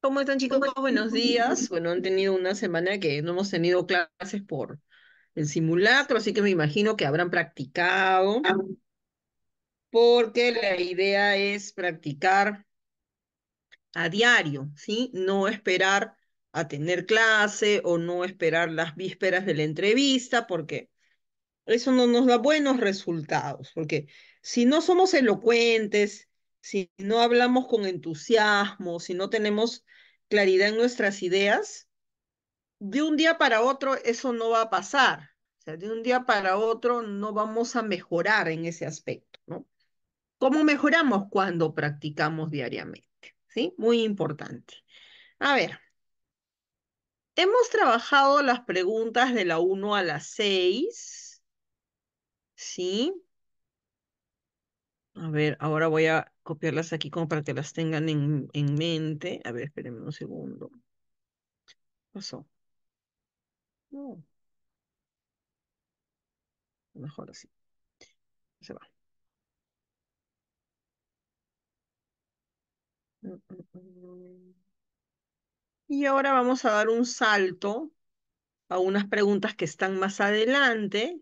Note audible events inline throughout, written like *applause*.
¿Cómo están chicos? Buenos días. Bueno, han tenido una semana que no hemos tenido clases por el simulacro, así que me imagino que habrán practicado, ah. porque la idea es practicar a diario, ¿sí? No esperar a tener clase o no esperar las vísperas de la entrevista, porque eso no nos da buenos resultados, porque si no somos elocuentes, si no hablamos con entusiasmo, si no tenemos claridad en nuestras ideas, de un día para otro eso no va a pasar. O sea, de un día para otro no vamos a mejorar en ese aspecto, ¿no? ¿Cómo mejoramos cuando practicamos diariamente? ¿Sí? Muy importante. A ver, hemos trabajado las preguntas de la 1 a la 6, ¿sí? A ver, ahora voy a copiarlas aquí como para que las tengan en, mente. A ver, espérenme un segundo. pasó? No. Mejor así. Se va. Mm, mm, mm. Y ahora vamos a dar un salto a unas preguntas que están más adelante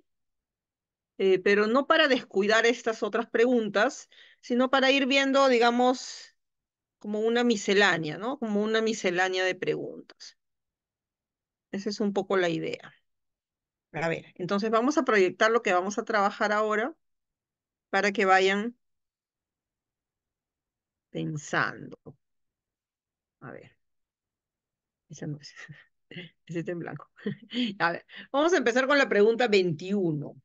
eh, pero no para descuidar estas otras preguntas, sino para ir viendo, digamos, como una miscelánea, ¿no? Como una miscelánea de preguntas. Esa es un poco la idea. A ver, entonces vamos a proyectar lo que vamos a trabajar ahora para que vayan pensando. A ver. Esa no es. *laughs* Ese está en blanco. *laughs* A ver, vamos a empezar con la pregunta 21.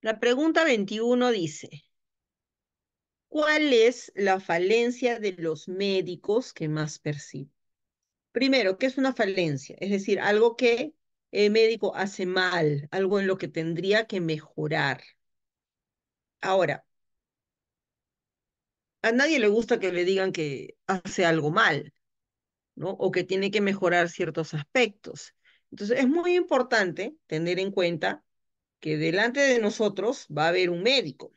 La pregunta 21 dice, ¿cuál es la falencia de los médicos que más perciben? Primero, ¿qué es una falencia? Es decir, algo que el médico hace mal, algo en lo que tendría que mejorar. Ahora, a nadie le gusta que le digan que hace algo mal, ¿no? O que tiene que mejorar ciertos aspectos. Entonces, es muy importante tener en cuenta que delante de nosotros va a haber un médico.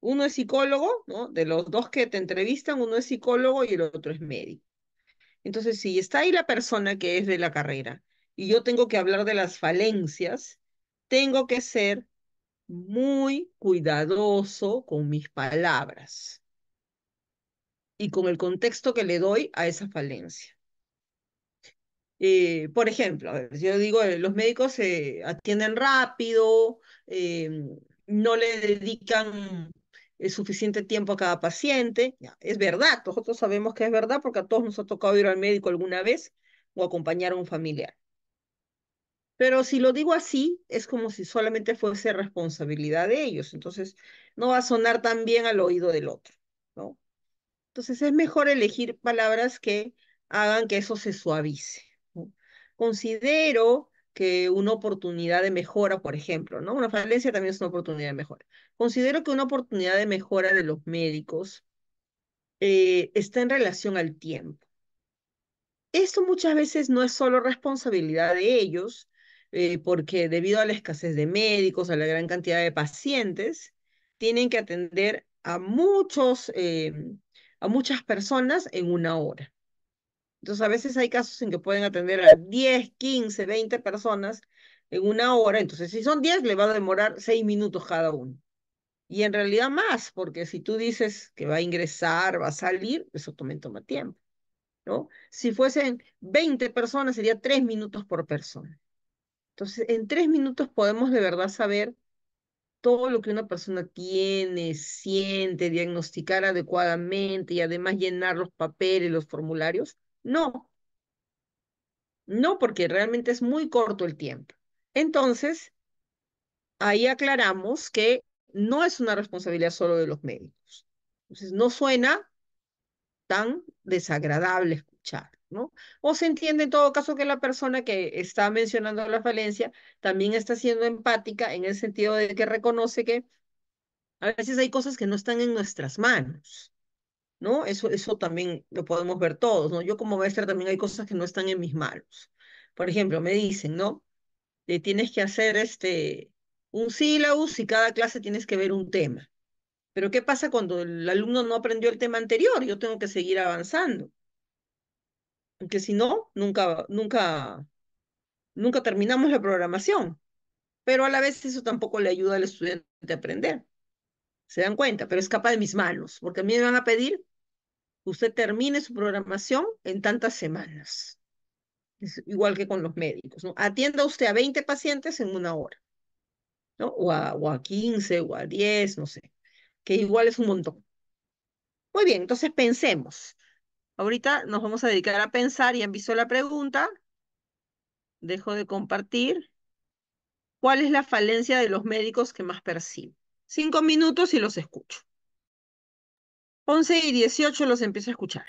Uno es psicólogo, ¿no? De los dos que te entrevistan, uno es psicólogo y el otro es médico. Entonces, si está ahí la persona que es de la carrera y yo tengo que hablar de las falencias, tengo que ser muy cuidadoso con mis palabras y con el contexto que le doy a esa falencia. Eh, por ejemplo, yo digo, eh, los médicos se atienden rápido, eh, no le dedican suficiente tiempo a cada paciente. es verdad, nosotros sabemos que es verdad porque a todos nos ha tocado ir al médico alguna vez o acompañar a un familiar. Pero si lo digo así, es como si solamente fuese responsabilidad de ellos. Entonces, no va a sonar tan bien al oído del otro, Entonces, es mejor elegir palabras que hagan que eso se suavice. Considero que una oportunidad de mejora, por ejemplo, ¿no? Una falencia también es una oportunidad de mejora. Considero que una oportunidad de mejora de los médicos eh, está en relación al tiempo. Esto muchas veces no es solo responsabilidad de ellos, eh, porque debido a la escasez de médicos, a la gran cantidad de pacientes, tienen que atender a, muchos, eh, a muchas personas en una hora. Entonces, a veces hay casos en que pueden atender a 10, 15, 20 personas en una hora. Entonces, si son 10, le va a demorar 6 minutos cada uno. Y en realidad más, porque si tú dices que va a ingresar, va a salir, eso también toma tiempo. ¿no? Si fuesen 20 personas, sería 3 minutos por persona. Entonces, en 3 minutos podemos de verdad saber todo lo que una persona tiene, siente, diagnosticar adecuadamente y además llenar los papeles, los formularios no. No, porque realmente es muy corto el tiempo. Entonces, ahí aclaramos que no es una responsabilidad solo de los médicos. Entonces, no suena tan desagradable escuchar, ¿no? O se entiende en todo caso que la persona que está mencionando la falencia también está siendo empática en el sentido de que reconoce que a veces hay cosas que no están en nuestras manos. ¿no? Eso, eso también lo podemos ver todos, ¿no? Yo como maestra también hay cosas que no están en mis manos. Por ejemplo, me dicen, ¿no? tienes que hacer este, un sílabus y cada clase tienes que ver un tema. Pero ¿qué pasa cuando el alumno no aprendió el tema anterior? Yo tengo que seguir avanzando. Porque si no, nunca, nunca, nunca terminamos la programación. Pero a la vez eso tampoco le ayuda al estudiante a aprender. ¿Se dan cuenta? Pero escapa de mis manos, porque a mí me van a pedir usted termine su programación en tantas semanas. igual que con los médicos, Atienda usted a 20 pacientes en una hora, ¿no? O a, o 15, o a 10, no sé, que igual es un montón. Muy bien, entonces pensemos. Ahorita nos vamos a dedicar a pensar, y han visto la pregunta, dejo de compartir. ¿Cuál es la falencia de los médicos que más percibo? Cinco minutos y los escucho. 11 y 18 los empiezo a escuchar.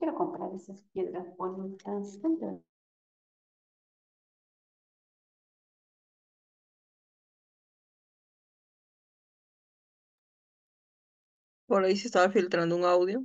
Quiero comprar esas piedras bonitas. Por ahí se estaba filtrando un audio.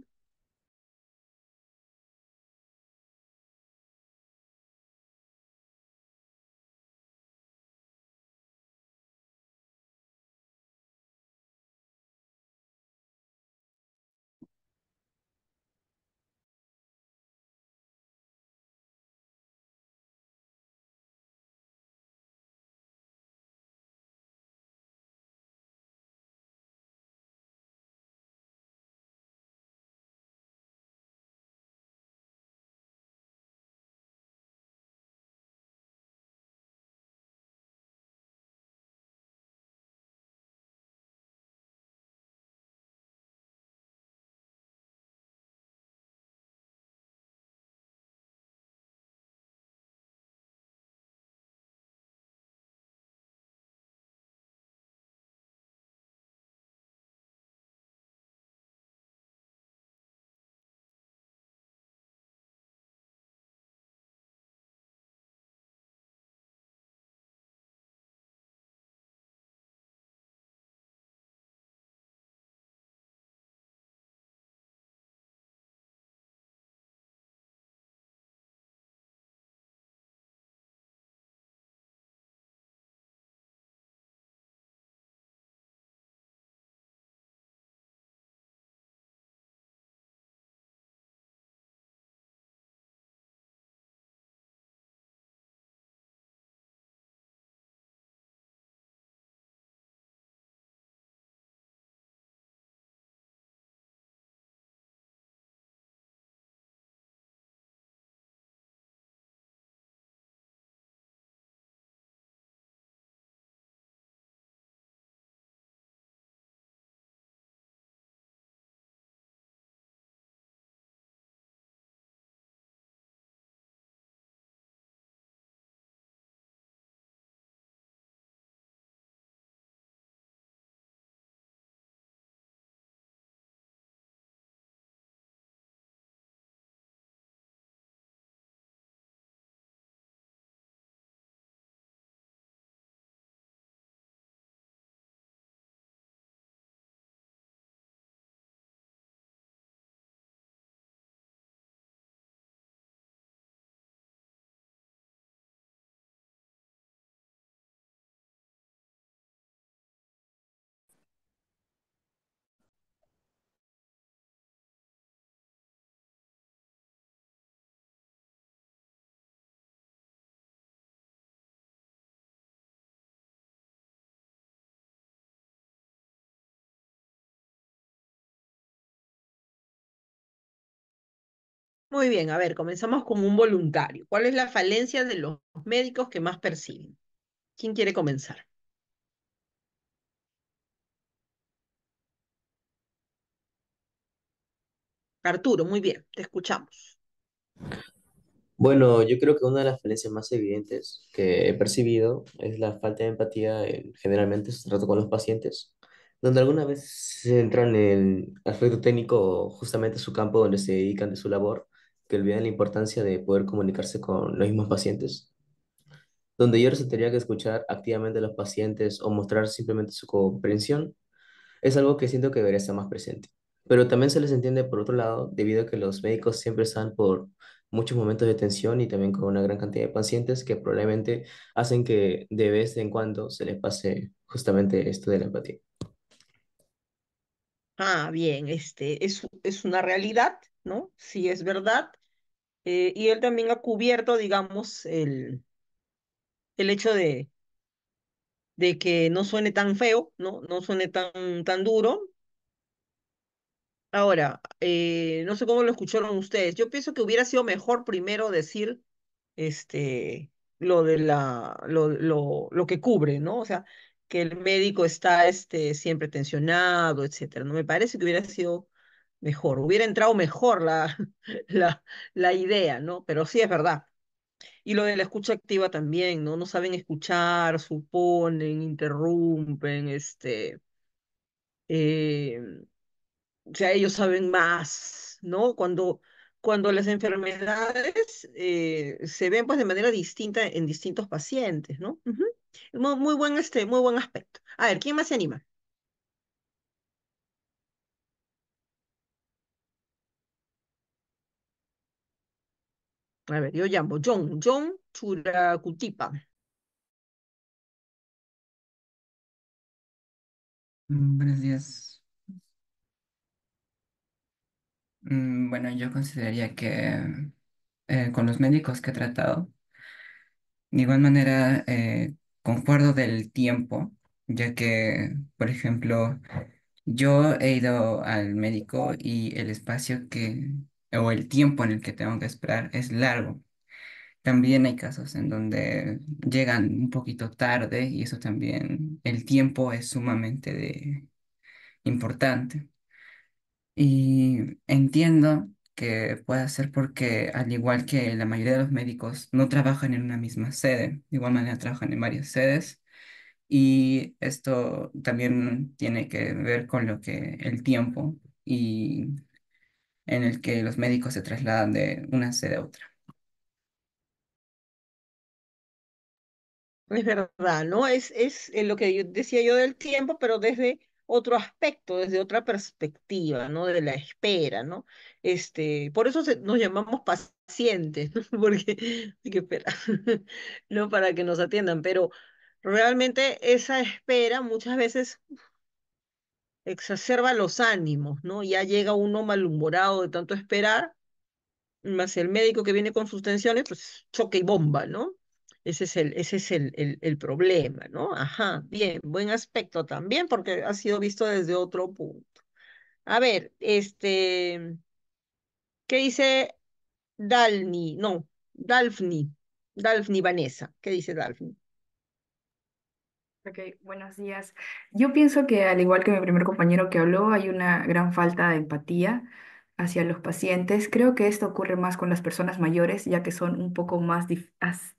Muy bien, a ver, comenzamos con un voluntario. ¿Cuál es la falencia de los médicos que más perciben? ¿Quién quiere comenzar? Arturo, muy bien, te escuchamos. Bueno, yo creo que una de las falencias más evidentes que he percibido es la falta de empatía en, generalmente se trato con los pacientes, donde alguna vez se entran en el aspecto técnico justamente su campo donde se dedican de su labor, que olviden la importancia de poder comunicarse con los mismos pacientes, donde yo tendría que escuchar activamente a los pacientes o mostrar simplemente su comprensión, es algo que siento que debería estar más presente. Pero también se les entiende por otro lado, debido a que los médicos siempre están por muchos momentos de tensión y también con una gran cantidad de pacientes que probablemente hacen que de vez en cuando se les pase justamente esto de la empatía. Ah, bien, este, es, es una realidad, ¿no? Sí, es verdad. Eh, y él también ha cubierto, digamos, el, el hecho de, de que no suene tan feo, ¿no? No suene tan, tan duro. Ahora, eh, no sé cómo lo escucharon ustedes. Yo pienso que hubiera sido mejor primero decir este, lo de la, lo, lo, lo que cubre, ¿no? O sea, que el médico está este, siempre tensionado, etcétera. No me parece que hubiera sido mejor, hubiera entrado mejor la, *laughs* la, la idea, ¿no? Pero sí es verdad. Y lo de la escucha activa también, ¿no? No saben escuchar, suponen, interrumpen, este. Em, o sea, ellos saben más, ¿no? Cuando, cuando las enfermedades eh, se ven pues de manera distinta en distintos pacientes, ¿no? Muy, muy, buen este, muy buen aspecto. A ver, ¿quién más se anima? A ver, yo llamo John, John Churacutipa. Mm, buenos días. Mm, bueno, yo consideraría que eh, con los médicos que he tratado, de igual manera eh, concuerdo del tiempo, ya que, por ejemplo, yo he ido al médico y el espacio que, o el tiempo en el que tengo que esperar es largo. También hay casos en donde llegan un poquito tarde y eso también, el tiempo es sumamente de, importante. Y entiendo que puede ser porque, al igual que la mayoría de los médicos, no trabajan en una misma sede, de igual manera trabajan en varias sedes. Y esto también tiene que ver con lo que el tiempo y en el que los médicos se trasladan de una sede a otra. Es verdad, ¿no? Es, es eh, lo que yo decía yo del tiempo, pero desde otro aspecto, desde otra perspectiva, ¿no? De la espera, ¿no? Este, por eso nos llamamos pacientes, *laughs* ¿no? porque hay que esperar, *laughs* ¿no? Para que nos atiendan, pero realmente esa espera muchas veces exacerba los ánimos, ¿no? Ya llega uno malhumorado de tanto esperar, más el médico que viene con sus tensiones, pues choque y bomba, ¿no? Ese es el, ese es el, el, problema, ¿no? Ajá, bien, buen aspecto también, porque ha sido visto desde otro punto. A ver, este, ¿qué dice Dalni? No, Dalfni, Dalfni Vanessa, ¿qué dice Dalfni? Ok, buenos días. Yo pienso que al igual que mi primer compañero que habló, hay una gran falta de empatía hacia los pacientes. Creo que esto ocurre más con las personas mayores, ya que son un poco más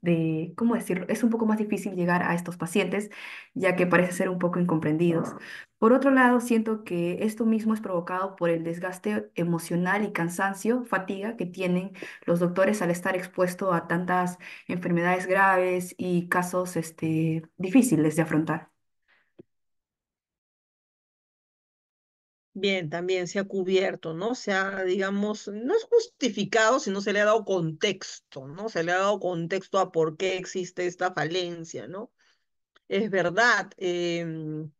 de, ¿cómo decirlo? Es un poco más difícil llegar a estos pacientes, ya que parece ser un poco incomprendidos. Por otro lado, siento que esto mismo es provocado por el desgaste emocional y cansancio, fatiga que tienen los doctores al estar expuestos a tantas enfermedades graves y casos este, difíciles de afrontar. bien, también se ha cubierto, ¿no? Se ha, digamos, no es justificado, sino se le ha dado contexto, ¿no? Se le ha dado contexto a por qué existe esta falencia, ¿no? Es verdad. Em,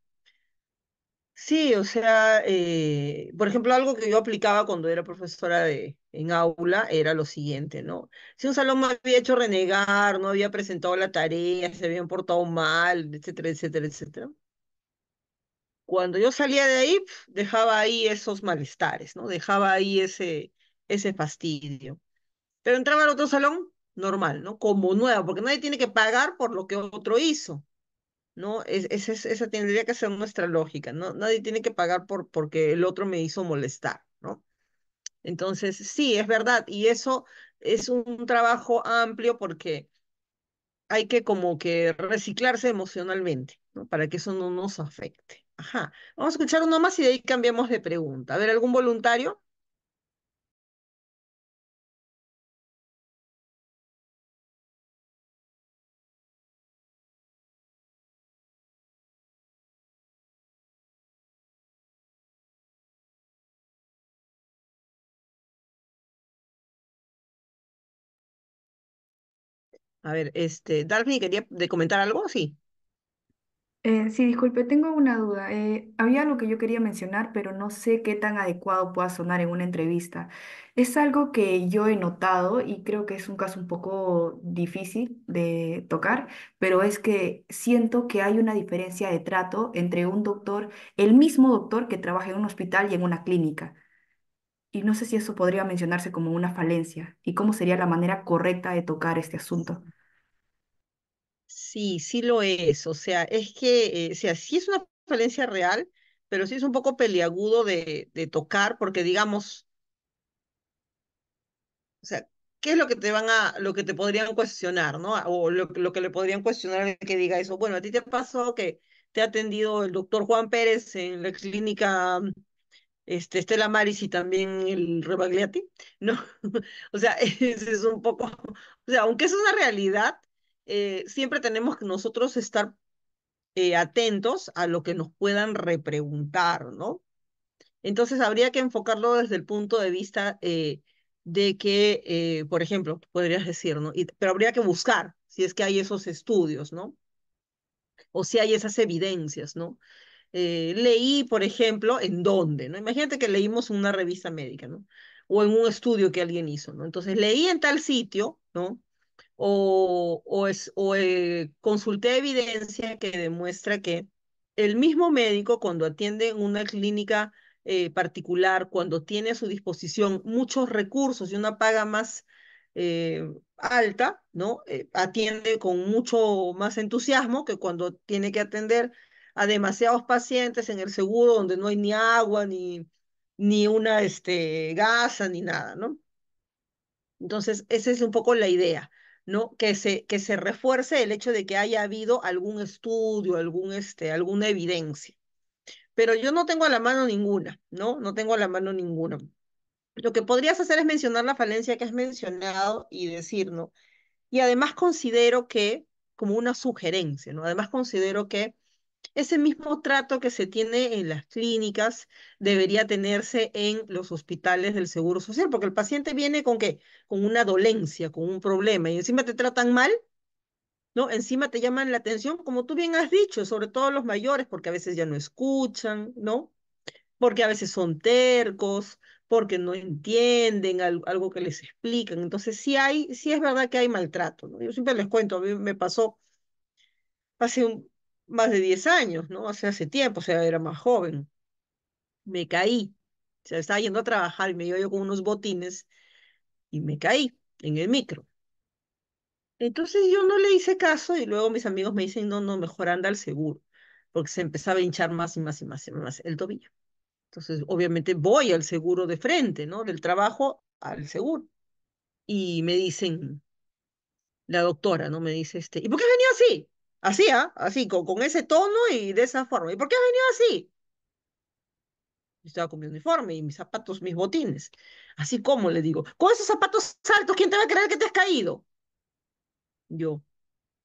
sí, o sea, eh, por ejemplo, algo que yo aplicaba cuando era profesora de, en aula era lo siguiente, ¿no? Si un salón me había hecho renegar, no había presentado la tarea, se habían portado mal, etcétera, etcétera, etcétera, cuando yo salía de ahí, dejaba ahí esos malestares, ¿no? Dejaba ahí ese, ese fastidio. Pero entraba al otro salón normal, ¿no? Como nueva, porque nadie tiene que pagar por lo que otro hizo, ¿no? esa tendría que ser nuestra lógica, ¿no? Nadie tiene que pagar por porque el otro me hizo molestar, ¿no? Entonces, sí, es verdad, y eso es un trabajo amplio porque hay que como que reciclarse emocionalmente, ¿no? Para que eso no nos afecte. Ajá. Vamos a escuchar uno más y de ahí cambiamos de pregunta. A ver, ¿algún voluntario? A ver, este, Darwin, ¿quería de comentar algo? Sí. Eh, sí, disculpe, tengo una duda. Eh, había algo que yo quería mencionar, pero no sé qué tan adecuado pueda sonar en una entrevista. Es algo que yo he notado y creo que es un caso un poco difícil de tocar, pero es que siento que hay una diferencia de trato entre un doctor, el mismo doctor que trabaja en un hospital y en una clínica. Y no sé si eso podría mencionarse como una falencia y cómo sería la manera correcta de tocar este asunto. Sí, sí lo es. O sea, es que, eh, o sea, sí es una falencia real, pero sí es un poco peliagudo de, de tocar, porque digamos, o sea, ¿qué es lo que te van a, lo que te podrían cuestionar, ¿no? O lo, lo que le podrían cuestionar al que diga eso. Bueno, a ti te pasó que te ha atendido el doctor Juan Pérez en la clínica este, Estela Maris y también el Rebagliati, ¿no? *laughs* o sea, *laughs* es, es un poco, o sea, aunque es una realidad, eh, siempre tenemos que nosotros estar eh, atentos a lo que nos puedan repreguntar, ¿no? Entonces habría que enfocarlo desde el punto de vista eh, de que, por ejemplo, podrías decir, ¿no? pero habría que buscar si es que hay esos estudios, ¿no? O si hay esas evidencias, ¿no? leí, por ejemplo, en dónde, ¿no? Imagínate que leímos una revista médica, ¿no? O en un estudio que alguien hizo, ¿no? Entonces leí en tal sitio, ¿no? o, o, es, o eh, consulté evidencia que demuestra que el mismo médico cuando atiende en una clínica eh, particular, cuando tiene a su disposición muchos recursos y una paga más eh, alta, ¿no? atiende con mucho más entusiasmo que cuando tiene que atender a demasiados pacientes en el seguro donde no hay ni agua, ni, ni una este, gasa, ni nada, ¿no? Entonces, esa es un poco la idea. ¿no? Que se, que se refuerce el hecho de que haya habido algún estudio, algún, este, alguna evidencia. Pero yo no tengo a la mano ninguna, ¿no? No tengo a la mano ninguna. Lo que podrías hacer es mencionar la falencia que has mencionado y decir, ¿no? Y además considero que, como una sugerencia, ¿no? Además considero que ese mismo trato que se tiene en las clínicas debería tenerse en los hospitales del Seguro Social, porque el paciente viene con qué? Con una dolencia, con un problema, y encima te tratan mal, ¿no? Encima te llaman la atención, como tú bien has dicho, sobre todo los mayores, porque a veces ya no escuchan, ¿no? Porque a veces son tercos, porque no entienden algo que les explican. Entonces, sí hay, sí es verdad que hay maltrato, ¿no? Yo siempre les cuento, a mí me pasó hace un, más de 10 años, ¿no? Hace, hace tiempo, o sea, era más joven. Me caí, o sea, estaba yendo a trabajar y me iba yo con unos botines y me caí en el micro. Entonces yo no le hice caso y luego mis amigos me dicen, no, no, mejor anda al seguro, porque se empezaba a hinchar más y más y más y más el tobillo. Entonces, obviamente voy al seguro de frente, ¿no? Del trabajo al seguro. Y me dicen, la doctora, ¿no? Me dice, este, ¿y por qué venía así? Así, ¿ah? Así, con, ese tono y de esa forma. ¿Y por qué has venido así? estaba con mi uniforme y mis zapatos, mis botines. Así como le digo, con esos zapatos altos, ¿quién te va a creer que te has caído? Yo.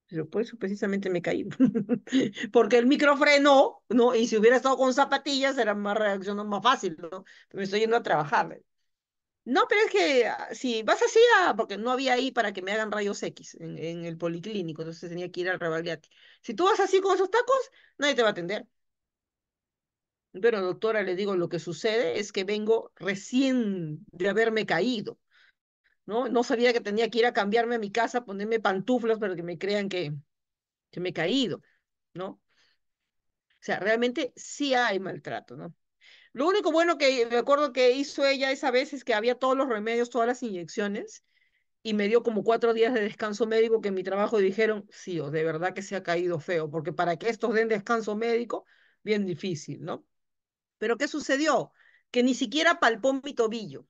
Pero por eso precisamente me caí. *laughs* Porque el micro frenó, ¿no? Y si hubiera estado con zapatillas, era más reaccionado, más fácil, ¿no? me estoy yendo a trabajar. No, pero es que ah, si vas así a, ah, porque no había ahí para que me hagan rayos X en, el policlínico, entonces tenía que ir al Rebagliati. Si tú vas así con esos tacos, nadie te va a atender. Pero doctora, le digo, lo que sucede es que vengo recién de haberme caído, ¿no? No sabía que tenía que ir a cambiarme a mi casa, ponerme pantuflas para que me crean que, que me he caído, ¿no? O sea, realmente sí hay maltrato, ¿no? Lo único bueno que me acuerdo que hizo ella esa vez es que había todos los remedios, todas las inyecciones, y me dio como cuatro días de descanso médico que en mi trabajo dijeron, sí, oh, de verdad que se ha caído feo, porque para que estos den descanso médico, bien difícil, ¿no? Pero ¿qué sucedió? Que ni siquiera palpó mi tobillo,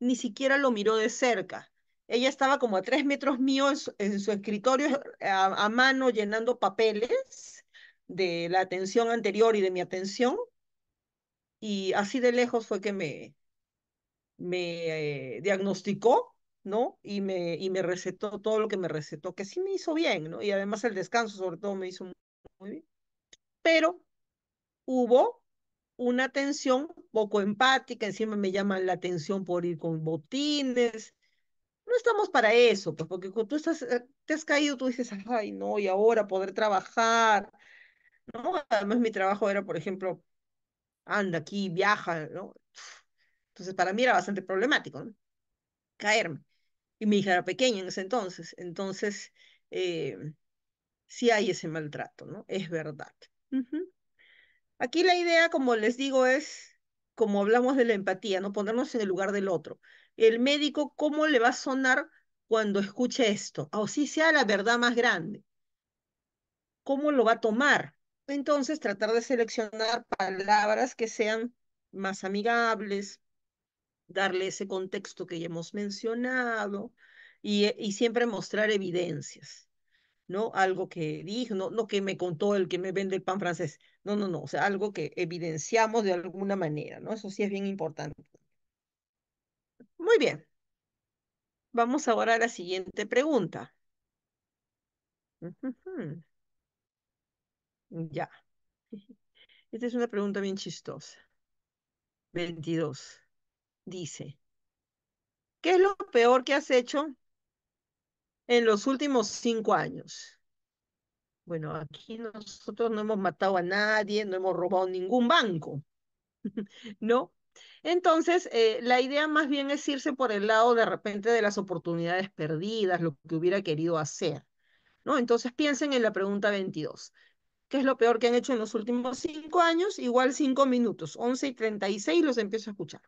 ni siquiera lo miró de cerca. Ella estaba como a tres metros mío en su, escritorio eh, a mano llenando papeles de la atención anterior y de mi atención, y así de lejos fue que me, me eh, diagnosticó, ¿no? Y me, y me recetó todo lo que me recetó, que sí me hizo bien, ¿no? Y además el descanso sobre todo me hizo muy, bien. Pero hubo una atención poco empática, encima me llaman la atención por ir con botines. No estamos para eso, pues porque cuando tú estás, eh, te has caído, tú dices, ay, no, y ahora poder trabajar, ¿no? Además mi trabajo era, por ejemplo, anda aquí, viaja, ¿no? Entonces para mí era bastante problemático, ¿no? Caerme. Y mi hija era pequeña en ese entonces. Entonces, eh, sí hay ese maltrato, ¿no? Es verdad. Aquí la idea, como les digo, es, como hablamos de la empatía, ¿no? Ponernos en el lugar del otro. El médico, ¿cómo le va a sonar cuando escuche esto? O si sea la verdad más grande. ¿Cómo lo va a tomar? Entonces, tratar de seleccionar palabras que sean más amigables, darle ese contexto que ya hemos mencionado y, eh, siempre mostrar evidencias, ¿no? Algo que dijo, no, que me contó el que me vende el pan francés, no, no, no, o sea, algo que evidenciamos de alguna manera, ¿no? Eso sí es bien importante. Muy bien. Vamos ahora a la siguiente pregunta. Ya. Esta es una pregunta bien chistosa. 22. Dice, ¿qué es lo peor que has hecho en los últimos cinco años? Bueno, aquí nosotros no hemos matado a nadie, no hemos robado ningún banco, *laughs* ¿no? Entonces, eh, la idea más bien es irse por el lado de repente de las oportunidades perdidas, lo que hubiera querido hacer, ¿no? Entonces, piensen en la pregunta 22 que es lo peor que han hecho en los últimos cinco años, igual cinco minutos, 11 y 36 los empiezo a escuchar.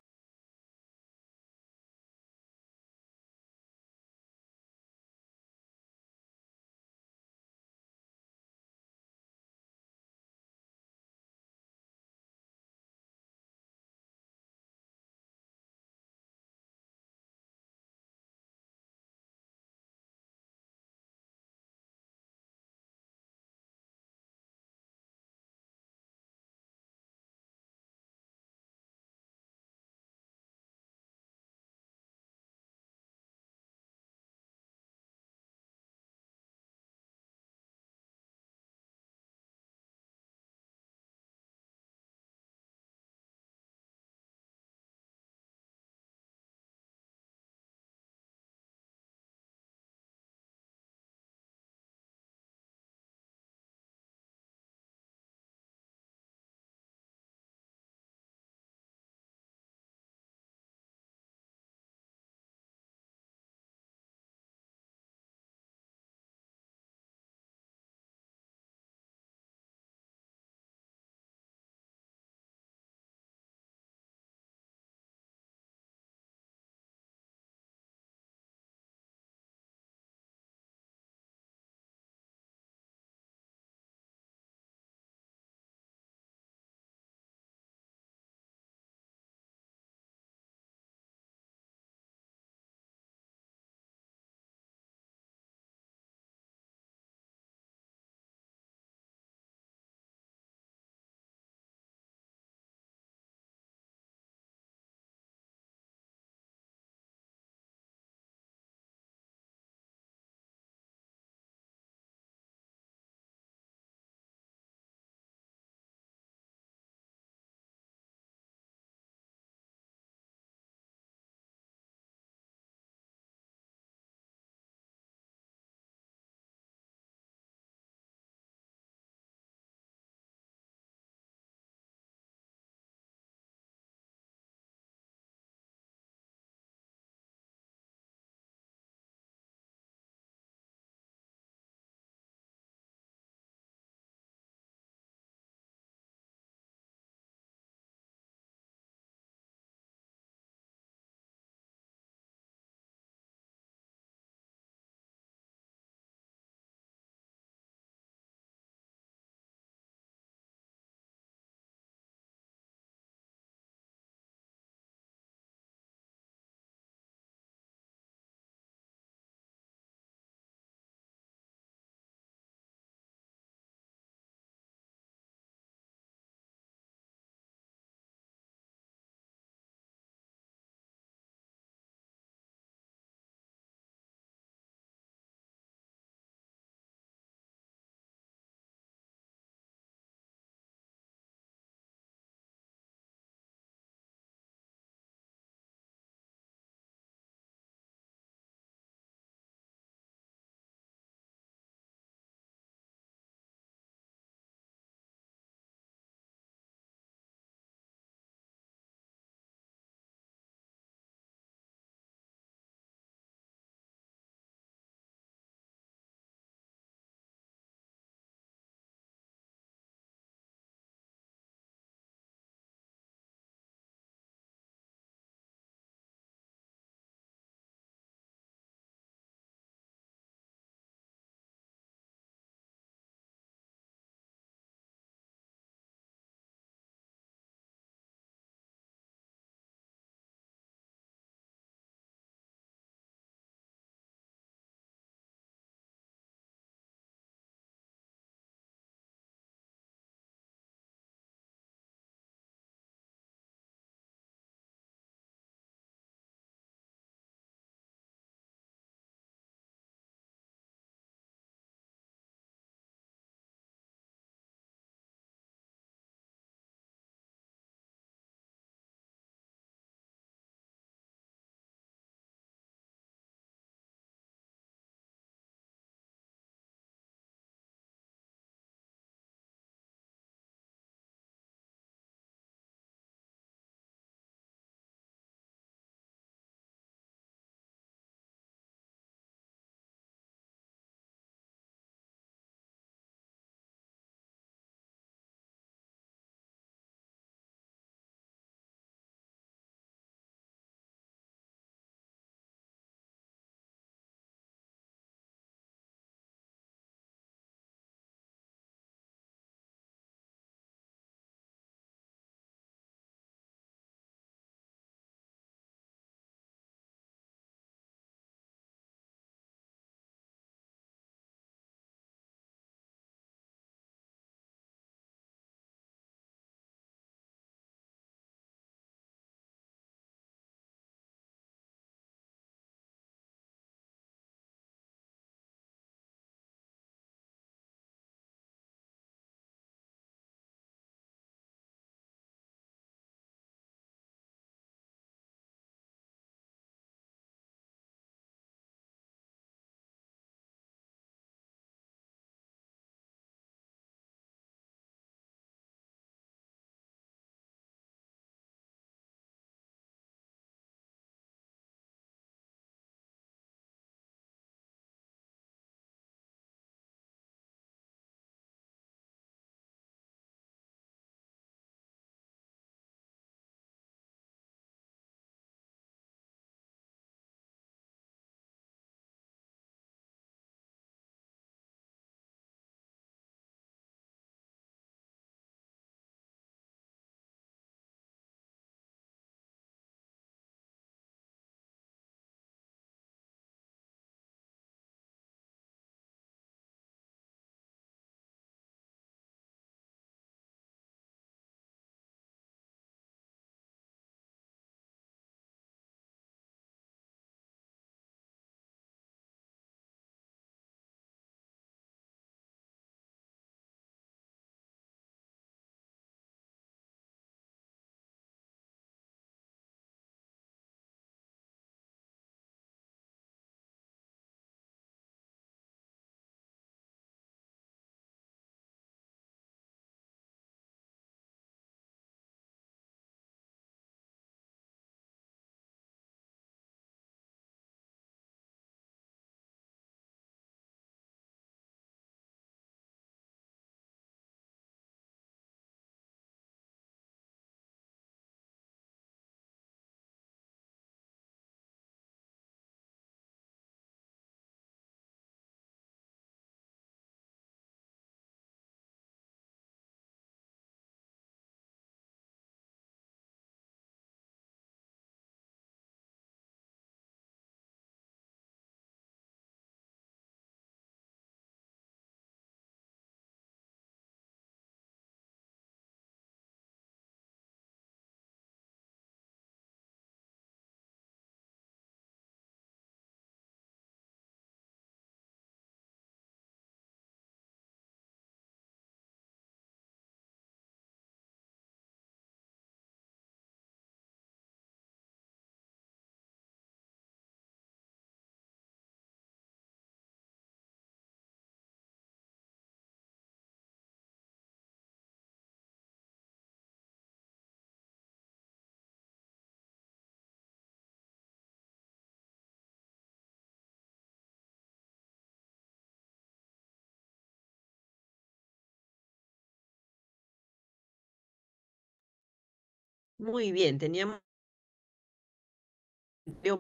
Muy bien, teníamos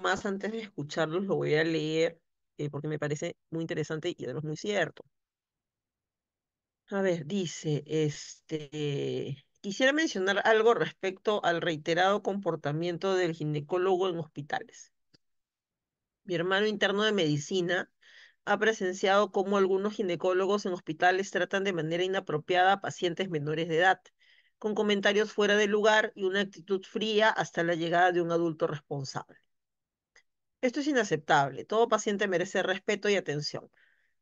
más antes de escucharlos, lo voy a leer eh, porque me parece muy interesante y además muy cierto. A ver, dice, este, quisiera mencionar algo respecto al reiterado comportamiento del ginecólogo en hospitales. Mi hermano interno de medicina ha presenciado cómo algunos ginecólogos en hospitales tratan de manera inapropiada a pacientes menores de edad con comentarios fuera de lugar y una actitud fría hasta la llegada de un adulto responsable. Esto es inaceptable. Todo paciente merece respeto y atención.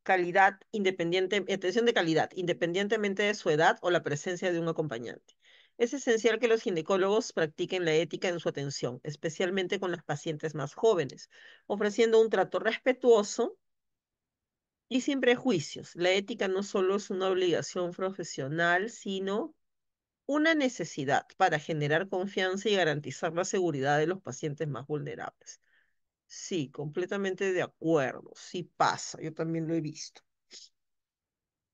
Calidad independiente, eh, atención de calidad, independientemente de su edad o la presencia de un acompañante. Es esencial que los ginecólogos practiquen la ética en su atención, especialmente con los pacientes más jóvenes, ofreciendo un trato respetuoso y sin prejuicios. La ética no solo es una obligación profesional, sino una necesidad para generar confianza y garantizar la seguridad de los pacientes más vulnerables. Sí, completamente de acuerdo, sí pasa, yo también lo he visto.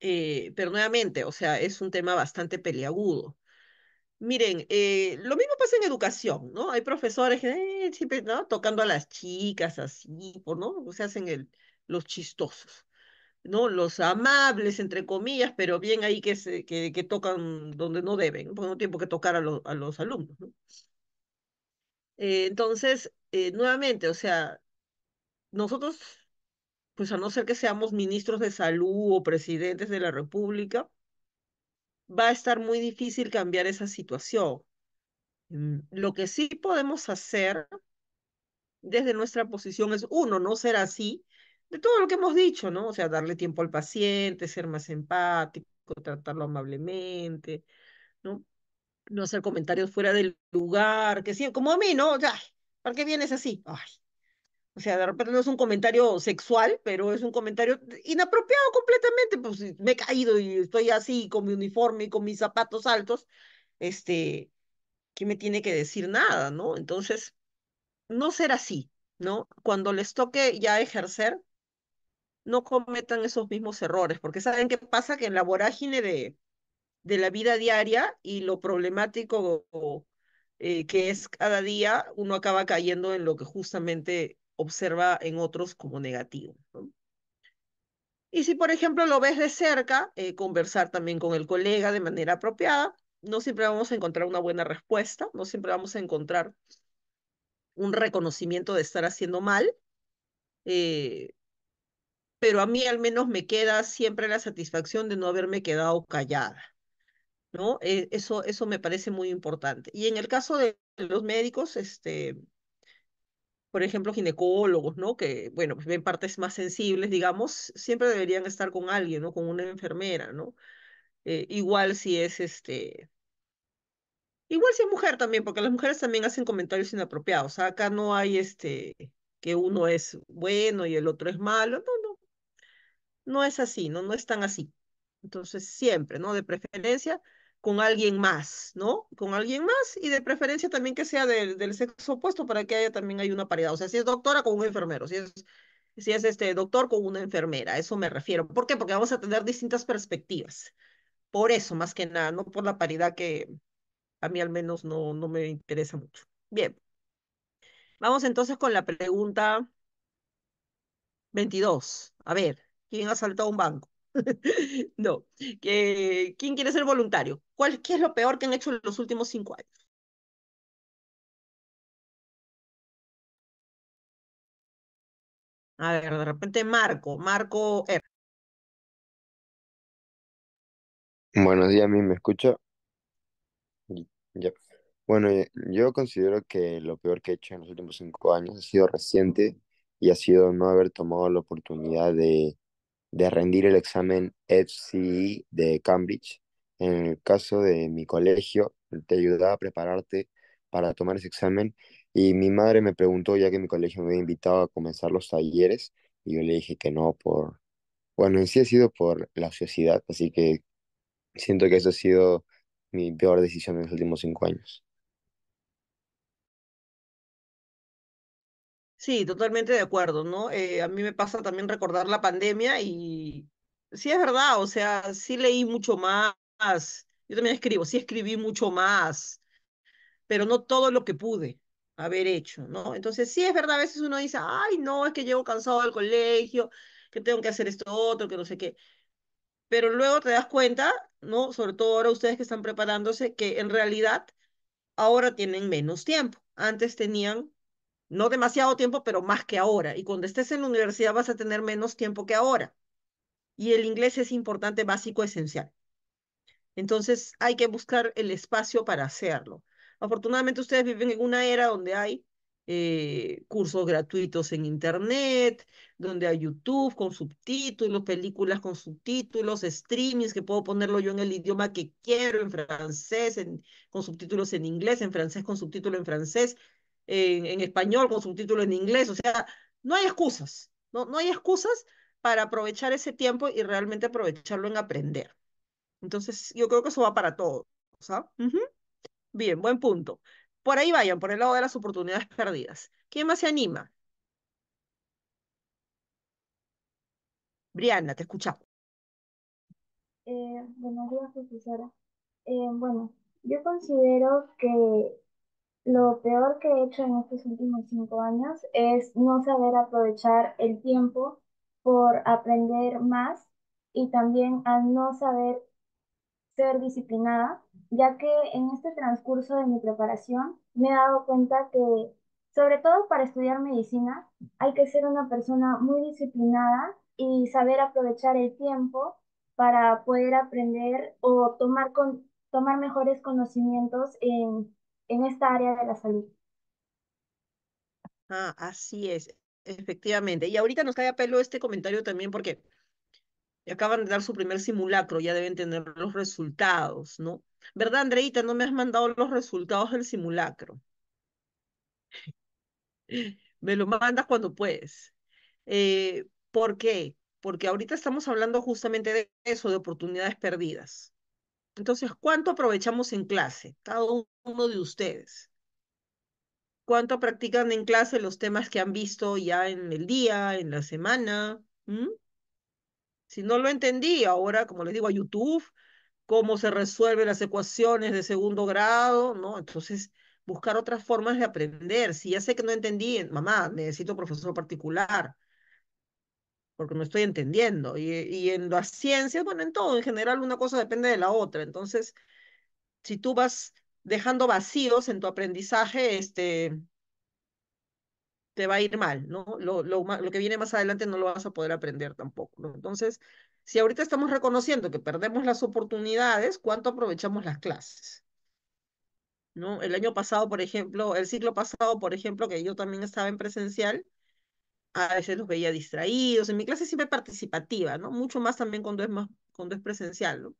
Eh, pero nuevamente, o sea, es un tema bastante peliagudo. Miren, eh, lo mismo pasa en educación, ¿no? Hay profesores que eh, ¿no? Tocando a las chicas así, pues, ¿no? O se hacen el, los chistosos. ¿no? Los amables, entre comillas, pero bien ahí que, se, que, que tocan donde no deben, porque no tienen que tocar a, a los alumnos, eh, entonces, eh, nuevamente, o sea, nosotros, pues a no ser que seamos ministros de salud o presidentes de la República, va a estar muy difícil cambiar esa situación. Mm, lo que sí podemos hacer desde nuestra posición es, uno, no ser así, de todo lo que hemos dicho, ¿no? O sea, darle tiempo al paciente, ser más empático, tratarlo amablemente, ¿no? No hacer comentarios fuera del lugar, que sí, como a mí, ¿no? Ya, ¿para qué vienes así? O sea, de repente no es un comentario sexual, pero es un comentario inapropiado completamente, pues me he caído y estoy así con mi uniforme y con mis zapatos altos, este, ¿qué me tiene que decir nada, no? Entonces, no ser así, ¿no? Cuando les toque ya ejercer, no cometan esos mismos errores, porque saben qué pasa que en la vorágine de, de la vida diaria y lo problemático eh, que es cada día, uno acaba cayendo en lo que justamente observa en otros como negativo. Y si, por ejemplo, lo ves de cerca, eh, conversar también con el colega de manera apropiada, no siempre vamos a encontrar una buena respuesta, no siempre vamos a encontrar un reconocimiento de estar haciendo mal, eh, pero a mí al menos me queda siempre la satisfacción de no haberme quedado callada. ¿No? Eh, eso, eso me parece muy importante. Y en el caso de los médicos, este, por ejemplo, ginecólogos, ¿no? Que, bueno, pues ven partes más sensibles, digamos, siempre deberían estar con alguien, ¿no? Con una enfermera, ¿no? Eh, igual si es este. Igual si es mujer también, porque las mujeres también hacen comentarios inapropiados. acá no hay este que uno es bueno y el otro es malo. No, no es así, ¿no? No es tan así. Entonces, siempre, ¿no? De preferencia con alguien más, ¿no? Con alguien más y de preferencia también que sea del, sexo opuesto para que haya también hay una paridad. O sea, si es doctora con un enfermero, si es, si es este doctor con una enfermera, eso me refiero. ¿Por qué? Porque vamos a tener distintas perspectivas. Por eso, más que nada, no por la paridad que a mí al menos no, no me interesa mucho. Bien. Vamos entonces con la pregunta 22. A ver, ¿Quién ha saltado un banco? *laughs* no. ¿Quién quiere ser voluntario? ¿Cuál, ¿Qué es lo peor que han hecho en los últimos cinco años? A ver, de repente Marco, Marco R. Buenos días, ¿a mí me escucha? Bueno, eh, yo considero que lo peor que he hecho en los últimos cinco años ha sido reciente y ha sido no haber tomado la oportunidad de de rendir el examen FCE de Cambridge. En el caso de mi colegio, te ayudaba a prepararte para tomar ese examen y mi madre me preguntó, ya que mi colegio me había invitado a comenzar los talleres, y yo le dije que no por, bueno, en sí ha sido por la ociosidad, así que siento que eso ha sido mi peor decisión en los últimos cinco años. Sí, totalmente de acuerdo, ¿no? Eh, a mí me pasa también recordar la pandemia y sí es verdad, o sea, sí leí mucho más, yo también escribo, sí escribí mucho más, pero no todo lo que pude haber hecho, ¿no? Entonces sí es verdad, a veces uno dice, ay, no, es que llevo cansado del colegio, que tengo que hacer esto otro, que no sé qué. Pero luego te das cuenta, ¿no? Sobre todo ahora ustedes que están preparándose, que en realidad ahora tienen menos tiempo. Antes tenían no demasiado tiempo, pero más que ahora. Y cuando estés en la universidad vas a tener menos tiempo que ahora. Y el inglés es importante, básico, esencial. Entonces hay que buscar el espacio para hacerlo. Afortunadamente ustedes viven en una era donde hay eh, cursos gratuitos en internet, donde hay YouTube con subtítulos, películas con subtítulos, streamings que puedo ponerlo yo en el idioma que quiero, en francés, con subtítulos en inglés, en francés con subtítulos en francés en, español con subtítulos en inglés, o sea, no hay excusas, no, no hay excusas para aprovechar ese tiempo y realmente aprovecharlo en aprender. Entonces, yo creo que eso va para todos. Bien, buen punto. Por ahí vayan, por el lado de las oportunidades perdidas. ¿Quién más se anima? Brianna, te escuchamos. Eh, buenos días, profesora. Eh, bueno, yo considero que lo peor que he hecho en estos últimos cinco años es no saber aprovechar el tiempo por aprender más y también al no saber ser disciplinada, ya que en este transcurso de mi preparación me he dado cuenta que, sobre todo para estudiar medicina, hay que ser una persona muy disciplinada y saber aprovechar el tiempo para poder aprender o tomar, tomar mejores conocimientos en en esta área de la salud. Ah, así es, efectivamente. Y ahorita nos cae a pelo este comentario también porque acaban de dar su primer simulacro, ya deben tener los resultados, ¿no? ¿Verdad, Andreita? No me has mandado los resultados del simulacro. *laughs* me lo mandas cuando puedes. Eh, ¿Por qué? Porque ahorita estamos hablando justamente de eso, de oportunidades perdidas. Entonces, ¿cuánto aprovechamos en clase? Cada uno de ustedes. ¿Cuánto practican en clase los temas que han visto ya en el día, en la semana? ¿Mm? Si no lo entendí, ahora, como les digo, a YouTube, cómo se resuelven las ecuaciones de segundo grado, ¿no? Entonces, buscar otras formas de aprender. Si ya sé que no entendí, mamá, necesito profesor particular porque no estoy entendiendo. Y, y en las ciencias, bueno, en todo, en general, una cosa depende de la otra. Entonces, si tú vas dejando vacíos en tu aprendizaje, este, te va a ir mal, ¿no? Lo, lo, que viene más adelante no lo vas a poder aprender tampoco, ¿no? Entonces, si ahorita estamos reconociendo que perdemos las oportunidades, ¿cuánto aprovechamos las clases? ¿No? El año pasado, por ejemplo, el ciclo pasado, por ejemplo, que yo también estaba en presencial, a veces los veía distraídos. En mi clase siempre participativa, ¿no? Mucho más también cuando es, más, cuando es presencial, ¿no?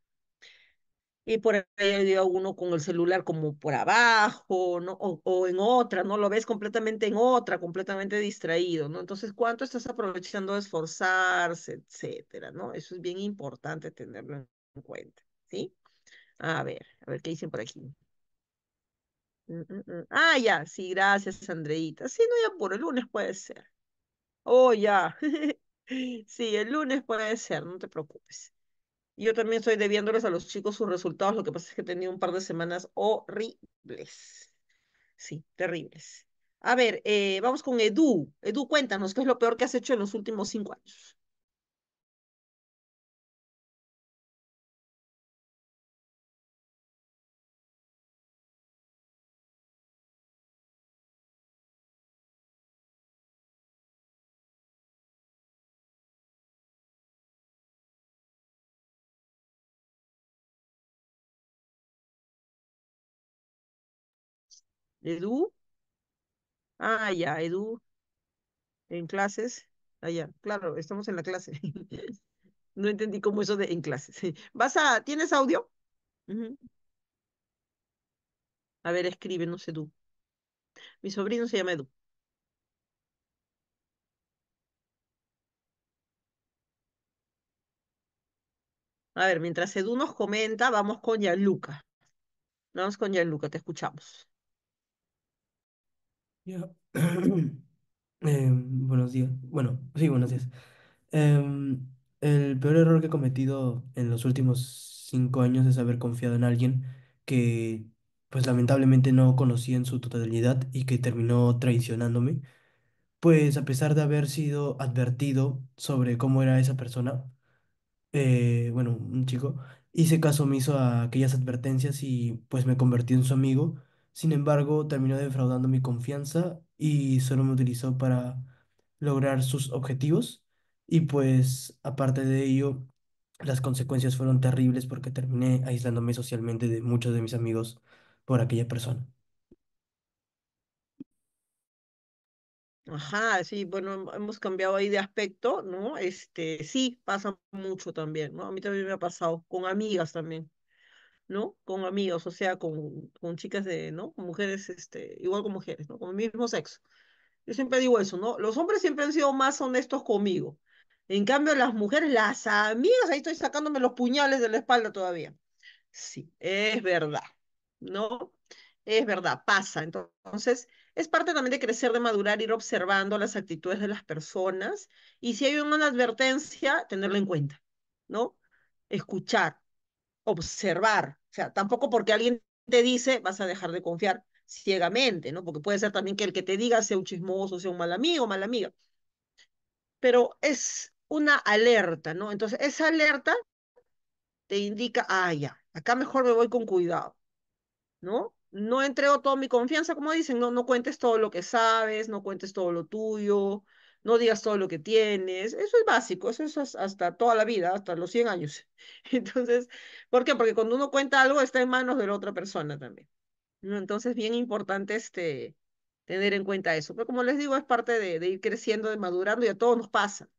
Y por ahí había uno con el celular como por abajo, ¿no? O, o, en otra, ¿no? Lo ves completamente en otra, completamente distraído, ¿no? Entonces, ¿cuánto estás aprovechando de esforzarse, etcétera, ¿no? Eso es bien importante tenerlo en cuenta, ¿sí? A ver, a ver qué dicen por aquí. Mm, mm, mm. Ah, ya, sí, gracias, Andreita. Sí, no, ya por el lunes puede ser. Oh, ya. *laughs* sí, el lunes puede ser, no te preocupes. Yo también estoy debiéndoles a los chicos sus resultados, lo que pasa es que he tenido un par de semanas horribles. Sí, terribles. A ver, eh, vamos con Edu. Edu, cuéntanos, ¿qué es lo peor que has hecho en los últimos cinco años? Edu. Ah, ya, Edu. En clases. allá, ah, claro, estamos en la clase. *laughs* no entendí cómo eso de en clases. *laughs* ¿Vas a, tienes audio? A ver, escribe, no Mi sobrino se llama Edu. A ver, mientras Edu nos comenta, vamos con Gianluca. Vamos con Gianluca, te escuchamos. *clears throat* Em, buenos días. Bueno, sí, buenos días. Em, el peor error que he cometido en los últimos cinco años es haber confiado en alguien que, pues lamentablemente no conocía en su totalidad y que terminó traicionándome. Pues a pesar de haber sido advertido sobre cómo era esa persona, eh, bueno, un chico, hice caso omiso a aquellas advertencias y pues me convertí en su amigo sin embargo, terminó defraudando mi confianza y solo me utilizó para lograr sus objetivos. Y pues, aparte de ello, las consecuencias fueron terribles porque terminé aislándome socialmente de muchos de mis amigos por aquella persona. Ajá, sí, bueno, hemos cambiado ahí de aspecto, ¿no? Este, sí, pasa mucho también, ¿no? A mí también me ha pasado, con amigas también. ¿no? Con amigos, o sea, con, con chicas de, ¿no? Con mujeres, este, igual con mujeres, ¿no? Con el mismo sexo. Yo siempre digo eso, ¿no? Los hombres siempre han sido más honestos conmigo. En cambio, las mujeres, las amigas, ahí estoy sacándome los puñales de la espalda todavía. Sí, es verdad, ¿no? Es verdad, pasa. Entonces, es parte también de crecer, de madurar, ir observando las actitudes de las personas y si hay una advertencia, tenerla en cuenta, ¿no? Escuchar, observar, o sea, tampoco porque alguien te dice vas a dejar de confiar ciegamente, ¿no? Porque puede ser también que el que te diga sea un chismoso, sea un mal amigo, mala amiga. Pero es una alerta, ¿no? Entonces, esa alerta te indica, ah, ya, acá mejor me voy con cuidado, ¿no? No entrego toda mi confianza, como dicen, no, no cuentes todo lo que sabes, no cuentes todo lo tuyo, no digas todo lo que tienes, eso es básico, eso es hasta toda la vida, hasta los 100 años. *laughs* Entonces, ¿por qué? Porque cuando uno cuenta algo está en manos de la otra persona también. Entonces, bien importante este, tener en cuenta eso. Pero como les digo, es parte de, ir creciendo, de madurando y a todos nos pasa.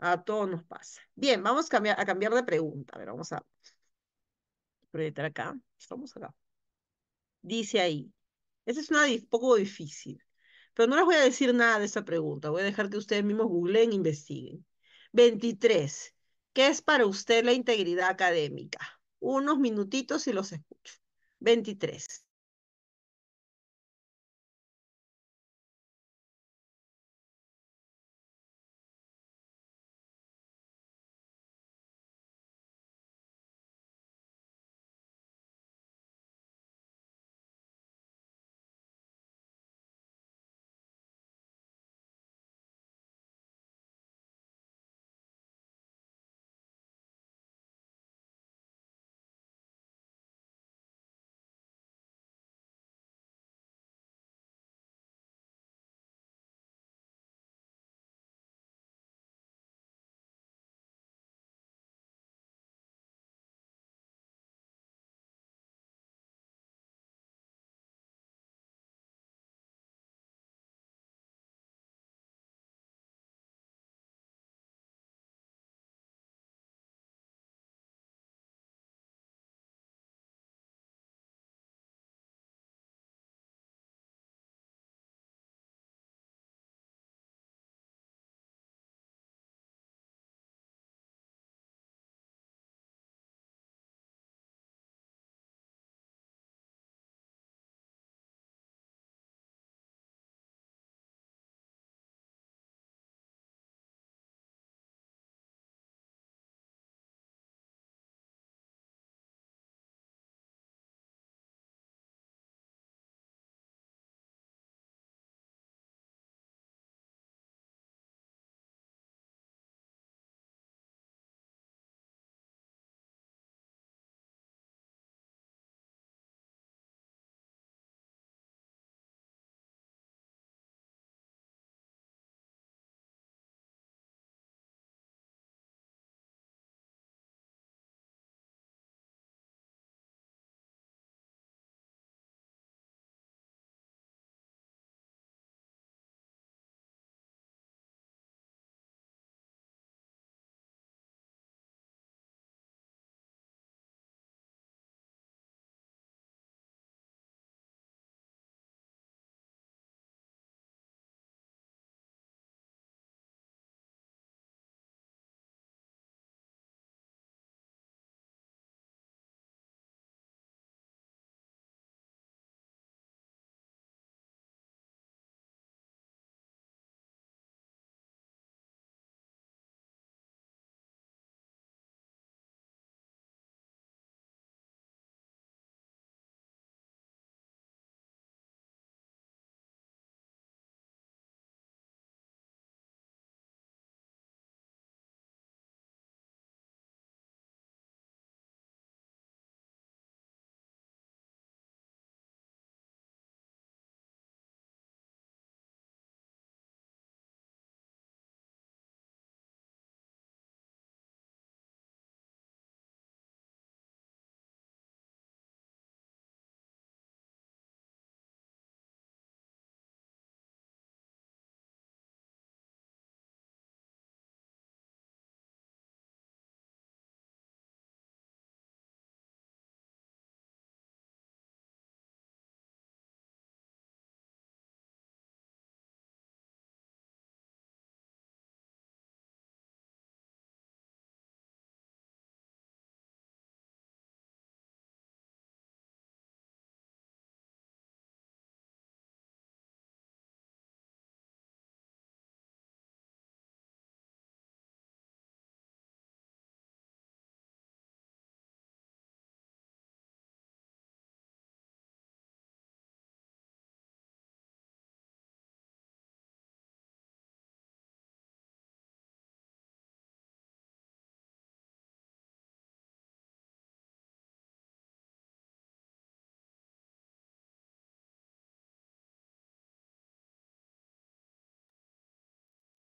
A todos nos pasa. Bien, vamos a cambiar, a cambiar de pregunta. A ver, vamos a proyectar acá. Estamos acá. Dice ahí. Esa es una poco difícil. Pero no les voy a decir nada de esta pregunta, voy a dejar que ustedes mismos googleen e investiguen. 23. ¿Qué es para usted la integridad académica? Unos minutitos y los escucho. 23.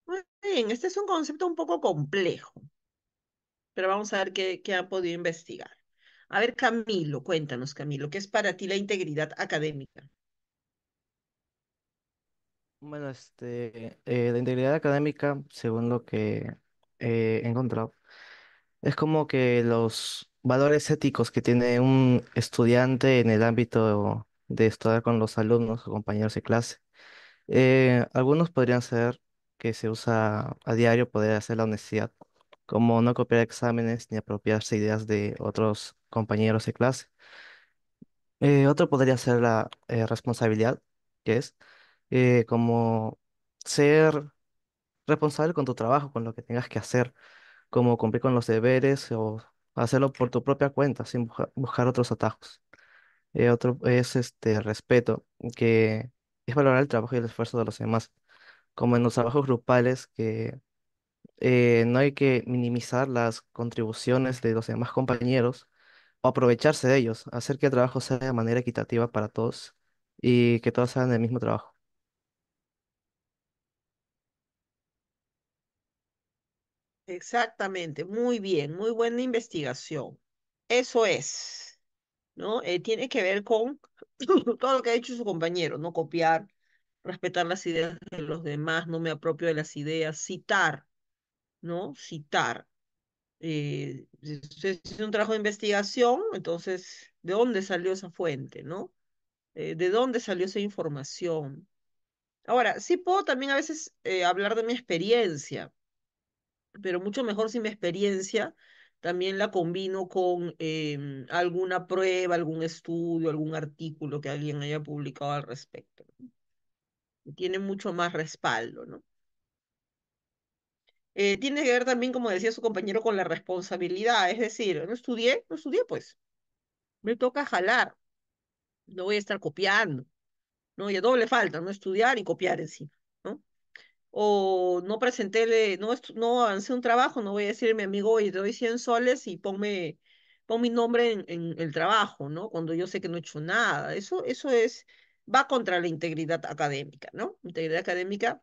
Muy bien, este es un concepto un poco complejo, pero vamos a ver qué, ha podido investigar. A ver, Camilo, cuéntanos, Camilo, ¿qué es para ti la integridad académica? Bueno, este, eh, la integridad académica, según lo que eh, he encontrado, es como que los valores éticos que tiene un estudiante en el ámbito de estudiar con los alumnos o compañeros de clase. Eh, algunos podrían ser que se usa a diario poder hacer la honestidad, como no copiar exámenes ni apropiarse ideas de otros compañeros de clase. Eh, otro podría ser la eh, responsabilidad, que es eh, como ser responsable con tu trabajo, con lo que tengas que hacer, como cumplir con los deberes o hacerlo por tu propia cuenta, sin buscar otros atajos. otro es este respeto, que es valorar el trabajo y el esfuerzo de los demás como en los trabajos grupales, que eh, no hay que minimizar las contribuciones de los demás compañeros o aprovecharse de ellos, hacer que el trabajo sea de manera equitativa para todos y que todos hagan el mismo trabajo. Exactamente, muy bien, muy buena investigación. Eso es, ¿no? Eh, tiene que ver con *laughs* todo lo que ha hecho su compañero, no copiar, respetar las ideas de los demás, no me apropio de las ideas, citar, ¿no? Citar. Eh, es un trabajo de investigación, entonces, ¿de dónde salió esa fuente, no? Eh, ¿De dónde salió esa información? Ahora, sí puedo también a veces eh, hablar de mi experiencia, pero mucho mejor si mi experiencia también la combino con em, alguna prueba, algún estudio, algún artículo que alguien haya publicado al respecto tiene mucho más respaldo, ¿no? Eh, tiene que ver también, como decía su compañero, con la responsabilidad, es decir, no estudié, no estudié, pues. Me toca jalar, no voy a estar copiando, ¿no? Y a doble falta, no estudiar y copiar encima, ¿no? O no presenté, no, no avancé un trabajo, no voy a decirle a mi amigo, oye, te doy 100 soles y ponme, pon mi nombre en, en, el trabajo, ¿no? Cuando yo sé que no he hecho nada. Eso, eso es va contra la integridad académica, ¿no? Integridad académica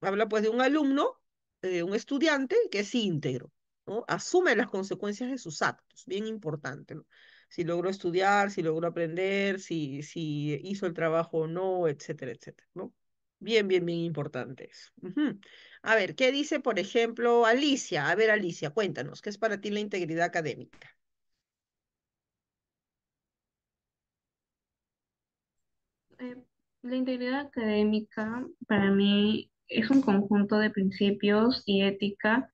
habla pues de un alumno, de eh, un estudiante que es íntegro, ¿no? Asume las consecuencias de sus actos, bien importante, ¿no? Si logró estudiar, si logró aprender, si, si hizo el trabajo o no, etcétera, etcétera, ¿no? Bien, bien, bien importante eso. A ver, ¿qué dice, por ejemplo, Alicia? A ver, Alicia, cuéntanos, ¿qué es para ti la integridad académica? Eh, la integridad académica para mí es un conjunto de principios y ética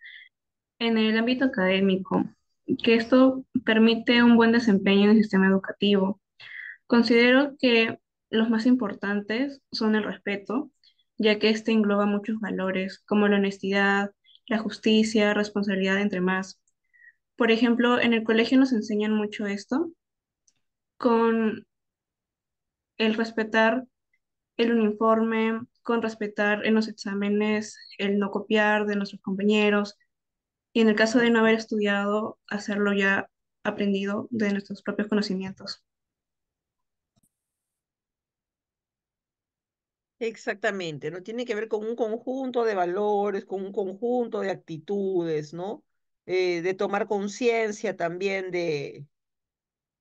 en el ámbito académico, que esto permite un buen desempeño en el sistema educativo. Considero que los más importantes son el respeto, ya que este engloba muchos valores como la honestidad, la justicia, responsabilidad, entre más. Por ejemplo, en el colegio nos enseñan mucho esto con el respetar el uniforme, con respetar en los exámenes, el no copiar de nuestros compañeros y en el caso de no haber estudiado, hacerlo ya aprendido de nuestros propios conocimientos. Exactamente, ¿no? Tiene que ver con un conjunto de valores, con un conjunto de actitudes, ¿no? Eh, de tomar conciencia también de,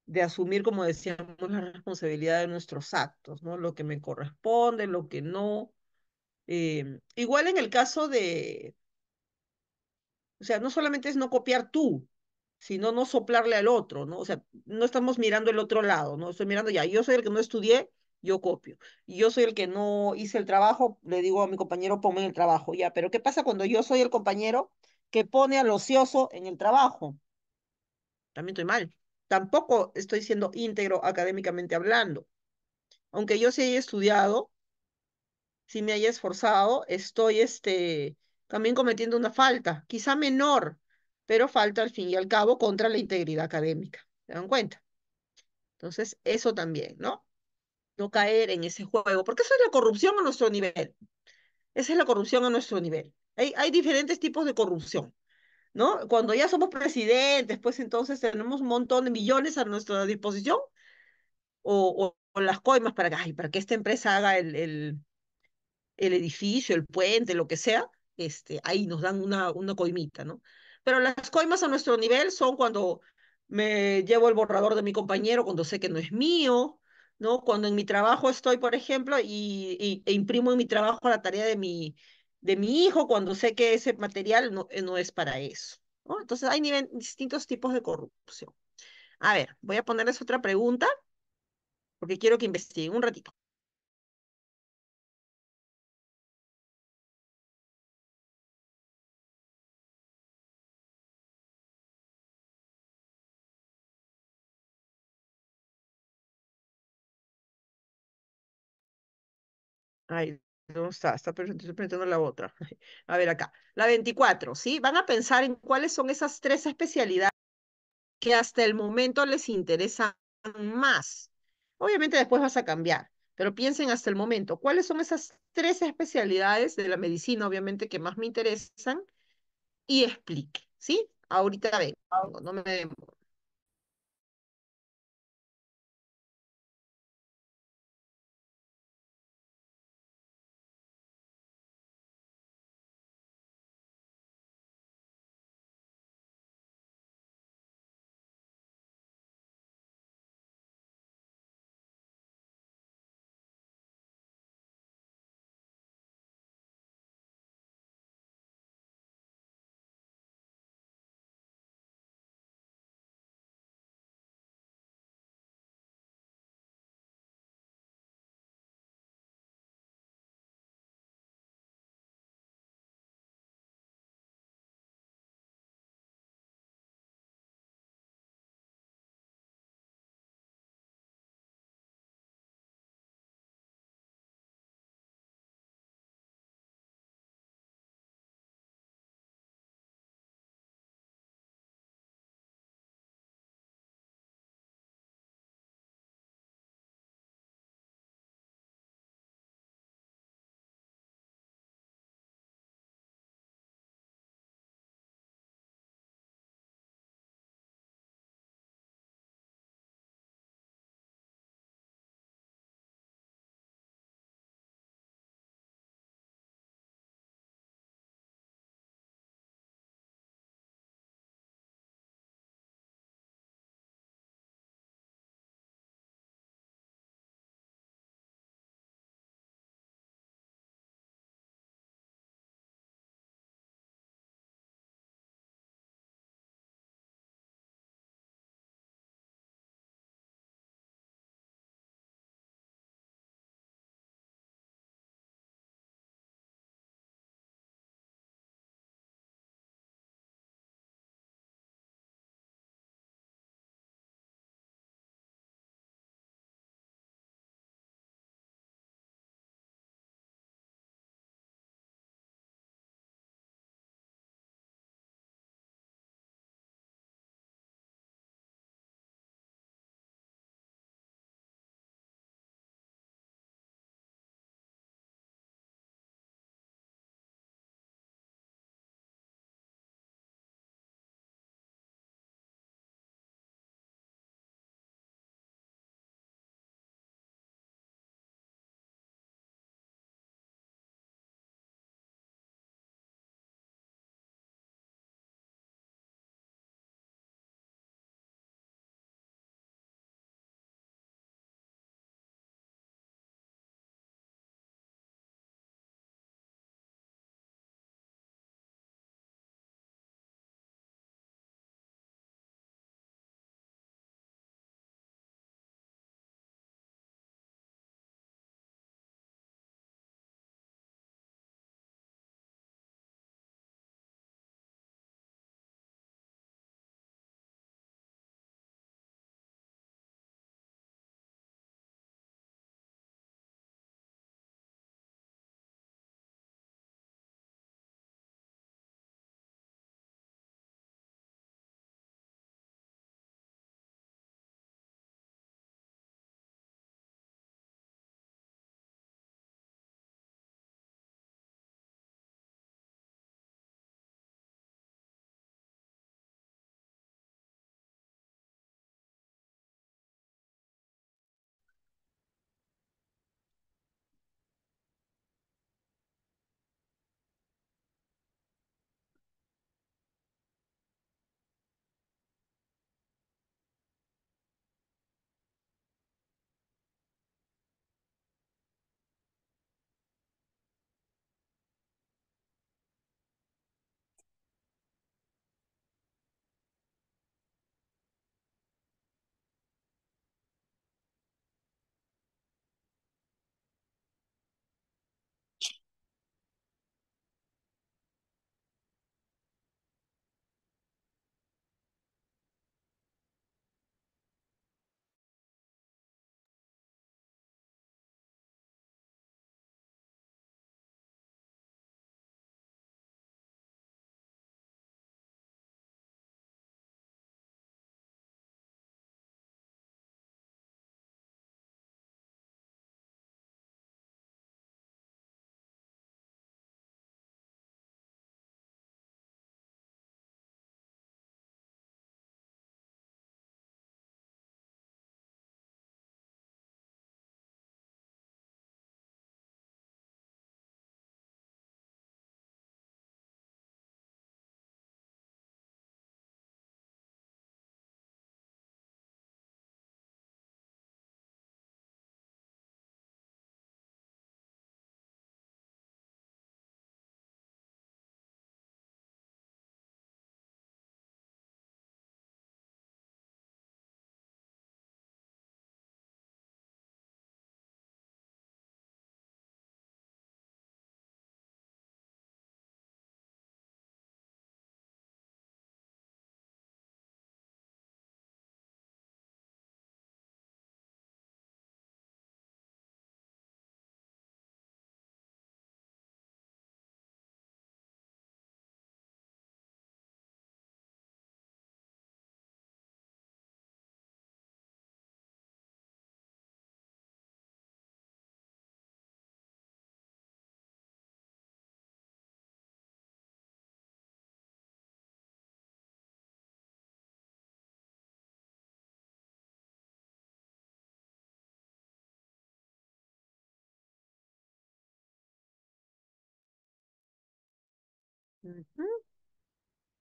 de asumir, como decíamos, la responsabilidad de nuestros actos, ¿no? Lo que me corresponde, lo que no. Em, igual en el caso de, o sea, no solamente es no copiar tú, sino no soplarle al otro, ¿no? O sea, no estamos mirando el otro lado, ¿no? Estoy mirando ya, yo soy el que no estudié, yo copio. Yo soy el que no hice el trabajo, le digo a mi compañero, ponme el trabajo, ya. Pero ¿qué pasa cuando yo soy el compañero que pone al ocioso en el trabajo? También estoy mal tampoco estoy siendo íntegro académicamente hablando. Aunque yo sí haya estudiado, sí me haya esforzado, estoy este, también cometiendo una falta, quizá menor, pero falta al fin y al cabo contra la integridad académica. ¿Se dan cuenta? Entonces, eso también, ¿no? No caer en ese juego, porque esa es la corrupción a nuestro nivel. Esa es la corrupción a nuestro nivel. Hay, hay diferentes tipos de corrupción. ¿no? Cuando ya somos presidentes, pues entonces tenemos un montón de millones a nuestra disposición o, las coimas para que, para que esta empresa haga el, el, el, edificio, el puente, lo que sea, este, ahí nos dan una, una coimita, ¿no? Pero las coimas a nuestro nivel son cuando me llevo el borrador de mi compañero, cuando sé que no es mío, ¿no? Cuando en mi trabajo estoy, por ejemplo, y, y e imprimo en mi trabajo la tarea de mi, de mi hijo cuando sé que ese material no, eh, no es para eso. ¿no? Entonces hay distintos tipos de corrupción. A ver, voy a ponerles otra pregunta porque quiero que investiguen un ratito. Ay, no está? está estoy presentando la otra. *laughs* A ver acá. La 24, ¿sí? Van a pensar en cuáles son esas tres especialidades que hasta el momento les interesan más. Obviamente después vas a cambiar, pero piensen hasta el momento, ¿cuáles son esas tres especialidades de la medicina, obviamente, que más me interesan? Y explique, ¿sí? Ahorita vengo, no me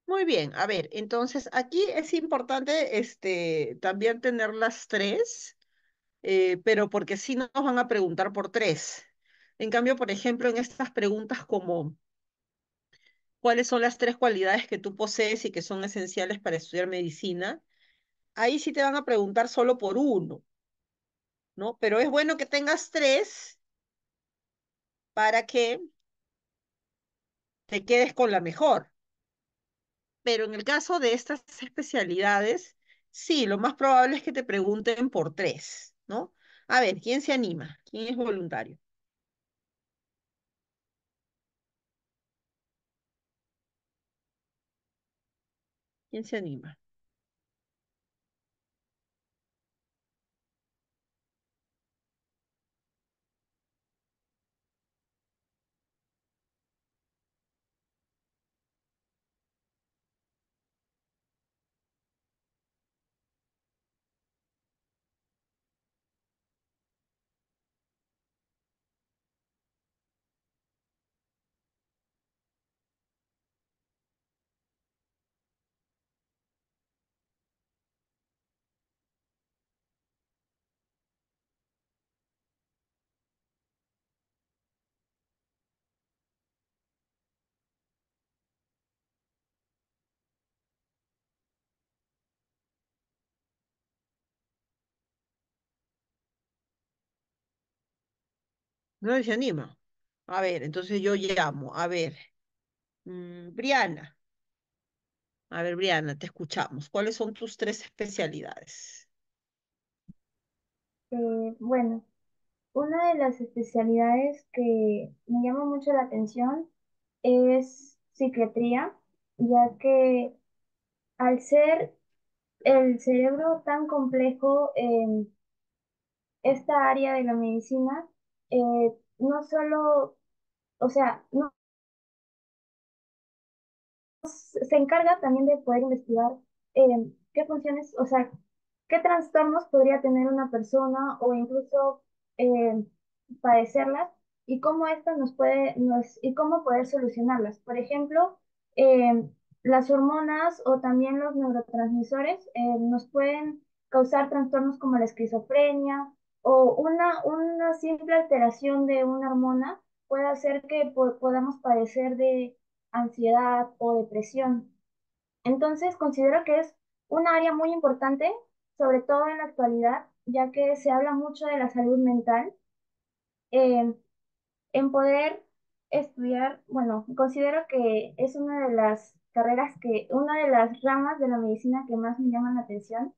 Muy bien, a ver, entonces aquí es importante este, también tener las tres, eh, pero porque si no nos van a preguntar por tres. En cambio, por ejemplo, en estas preguntas como cuáles son las tres cualidades que tú posees y que son esenciales para estudiar medicina, ahí sí te van a preguntar solo por uno, ¿no? Pero es bueno que tengas tres para que te quedes con la mejor. Pero en el caso de estas especialidades, sí, lo más probable es que te pregunten por tres, ¿no? A ver, ¿quién se anima? ¿Quién es voluntario? ¿Quién se anima? ¿No se anima. A ver, entonces yo llamo. A ver, Brianna. Mm, Briana. A ver, Briana, te escuchamos. ¿Cuáles son tus tres especialidades? Eh, bueno, una de las especialidades que me llama mucho la atención es psiquiatría, ya que al ser el cerebro tan complejo en esta área de la medicina, eh, no solo, o sea, se encarga también de poder investigar em, qué funciones, o sea, qué trastornos podría tener una persona o incluso em, padecerlas y cómo estas nos puede, nos, y cómo poder solucionarlas. Por ejemplo, em, las hormonas o también los neurotransmisores nos pueden causar trastornos como la esquizofrenia, o una, simple alteración de una hormona puede hacer que podamos padecer de ansiedad o depresión. Entonces, considero que es un área muy importante, sobre todo en la actualidad, ya que se habla mucho de la salud mental, em, en poder estudiar, bueno, considero que es una de las carreras que, una de las ramas de la medicina que más me llaman la atención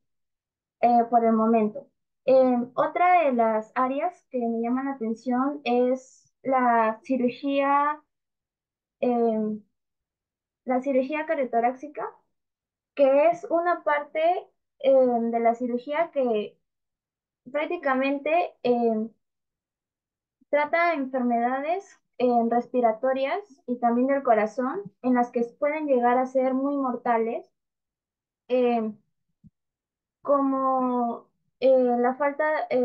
eh, por el momento. Em, otra de las áreas que me llaman la atención es la cirugía, em, la cirugía carotoráxica, que es una parte em, de la cirugía que prácticamente trata enfermedades respiratorias y también del corazón, en las que pueden llegar a ser muy mortales, como eh, la falta, eh,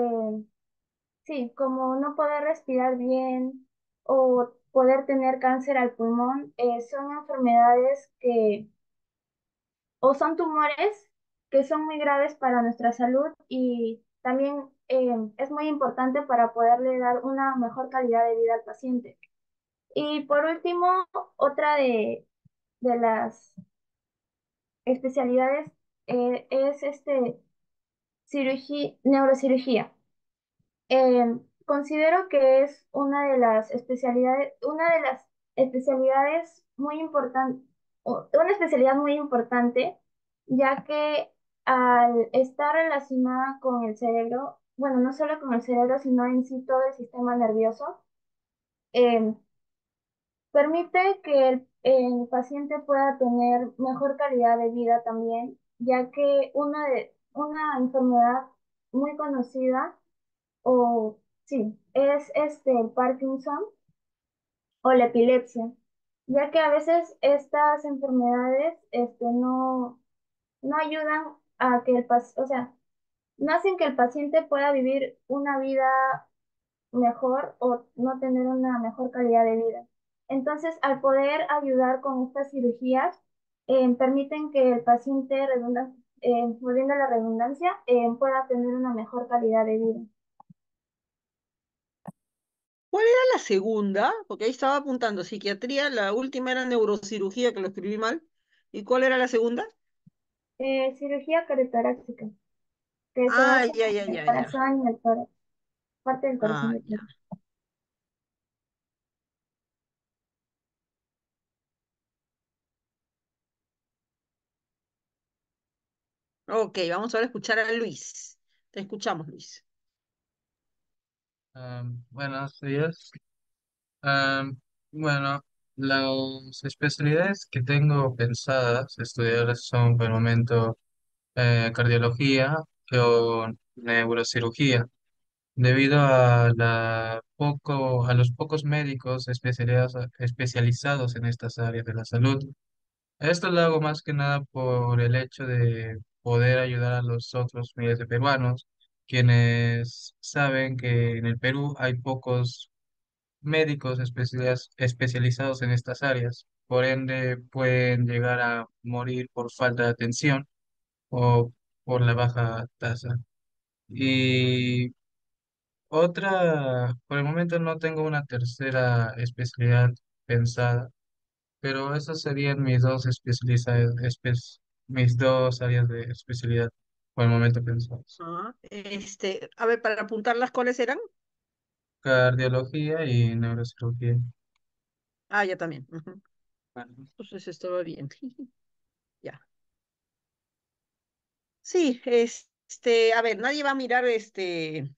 sí, como no poder respirar bien o poder tener cáncer al pulmón, eh, son enfermedades que, o son tumores que son muy graves para nuestra salud y también es muy importante para poderle dar una mejor calidad de vida al paciente. Y por último, otra de, de las especialidades es este cirugía, neurocirugía. Em, considero que es una de las especialidades, una de las especialidades muy importantes, una especialidad muy importante, ya que al estar relacionada con el cerebro, bueno, no solo con el cerebro, sino en sí todo el sistema nervioso, em, permite que el, paciente pueda tener mejor calidad de vida también, ya que una de, una enfermedad muy conocida, o sí, es este, el Parkinson o la epilepsia, ya que a veces estas enfermedades este, no, no ayudan a que el paciente, o sea, no hacen que el paciente pueda vivir una vida mejor o no tener una mejor calidad de vida. Entonces, al poder ayudar con estas cirugías, eh, permiten que el paciente redunda eh, volviendo a la redundancia, eh, pueda tener una mejor calidad de vida. ¿Cuál era la segunda? Porque ahí estaba apuntando psiquiatría, la última era neurocirugía, que lo escribí mal. ¿Y cuál era la segunda? Eh, cirugía cariotoráxica. ah, ya, ya, ya. El corazón y el Parte del ah, corazón. Ok, vamos a escuchar a Luis. Te escuchamos, Luis. Ah, buenos días. Ah, bueno, las especialidades que tengo pensadas estudiar son por el momento eh, cardiología o neurocirugía, debido a, la poco, a los pocos médicos especializados en estas áreas de la salud. Esto lo hago más que nada por el hecho de poder ayudar a los otros miles de peruanos, quienes saben que en el Perú hay pocos médicos especializados en estas áreas, por ende pueden llegar a morir por falta de atención o por la baja tasa. Y otra, por el momento no tengo una tercera especialidad pensada, pero esas serían mis dos especialidades mis dos áreas de especialidad por el momento pensamos ah, este, a ver, para apuntarlas, ¿cuáles eran? Cardiología y neurocirugía. Ah, ya también. Entonces estaba bien. *laughs* ya. Sí, este, a ver, nadie va a mirar, este,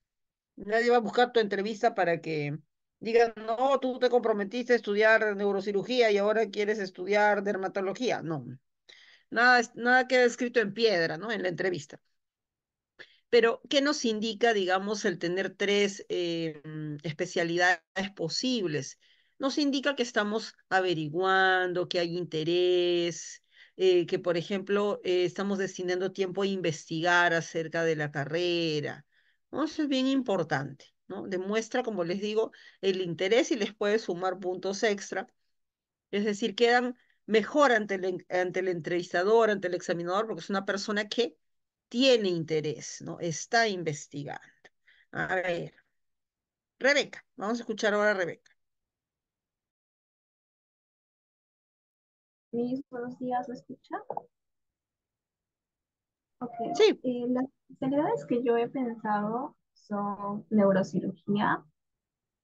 nadie va a buscar tu entrevista para que digan, no, tú te comprometiste a estudiar neurocirugía y ahora quieres estudiar dermatología. No, Nada, queda escrito en piedra, ¿no? En la entrevista. Pero, ¿qué nos indica, digamos, el tener tres eh, especialidades posibles? Nos indica que estamos averiguando, que hay interés, eh, que, por ejemplo, eh, estamos destinando tiempo a investigar acerca de la carrera. Eso es bien importante, ¿no? Demuestra, como les digo, el interés y les puede sumar puntos extra. Es decir, quedan mejor ante el, ante el entrevistador, ante el examinador, porque es una persona que tiene interés, ¿no? Está investigando. A ver. Rebeca, vamos a escuchar ahora a Rebeca. Mis buenos días, ¿me escucha? Okay. Sí. Eh, las especialidades que yo he pensado son neurocirugía,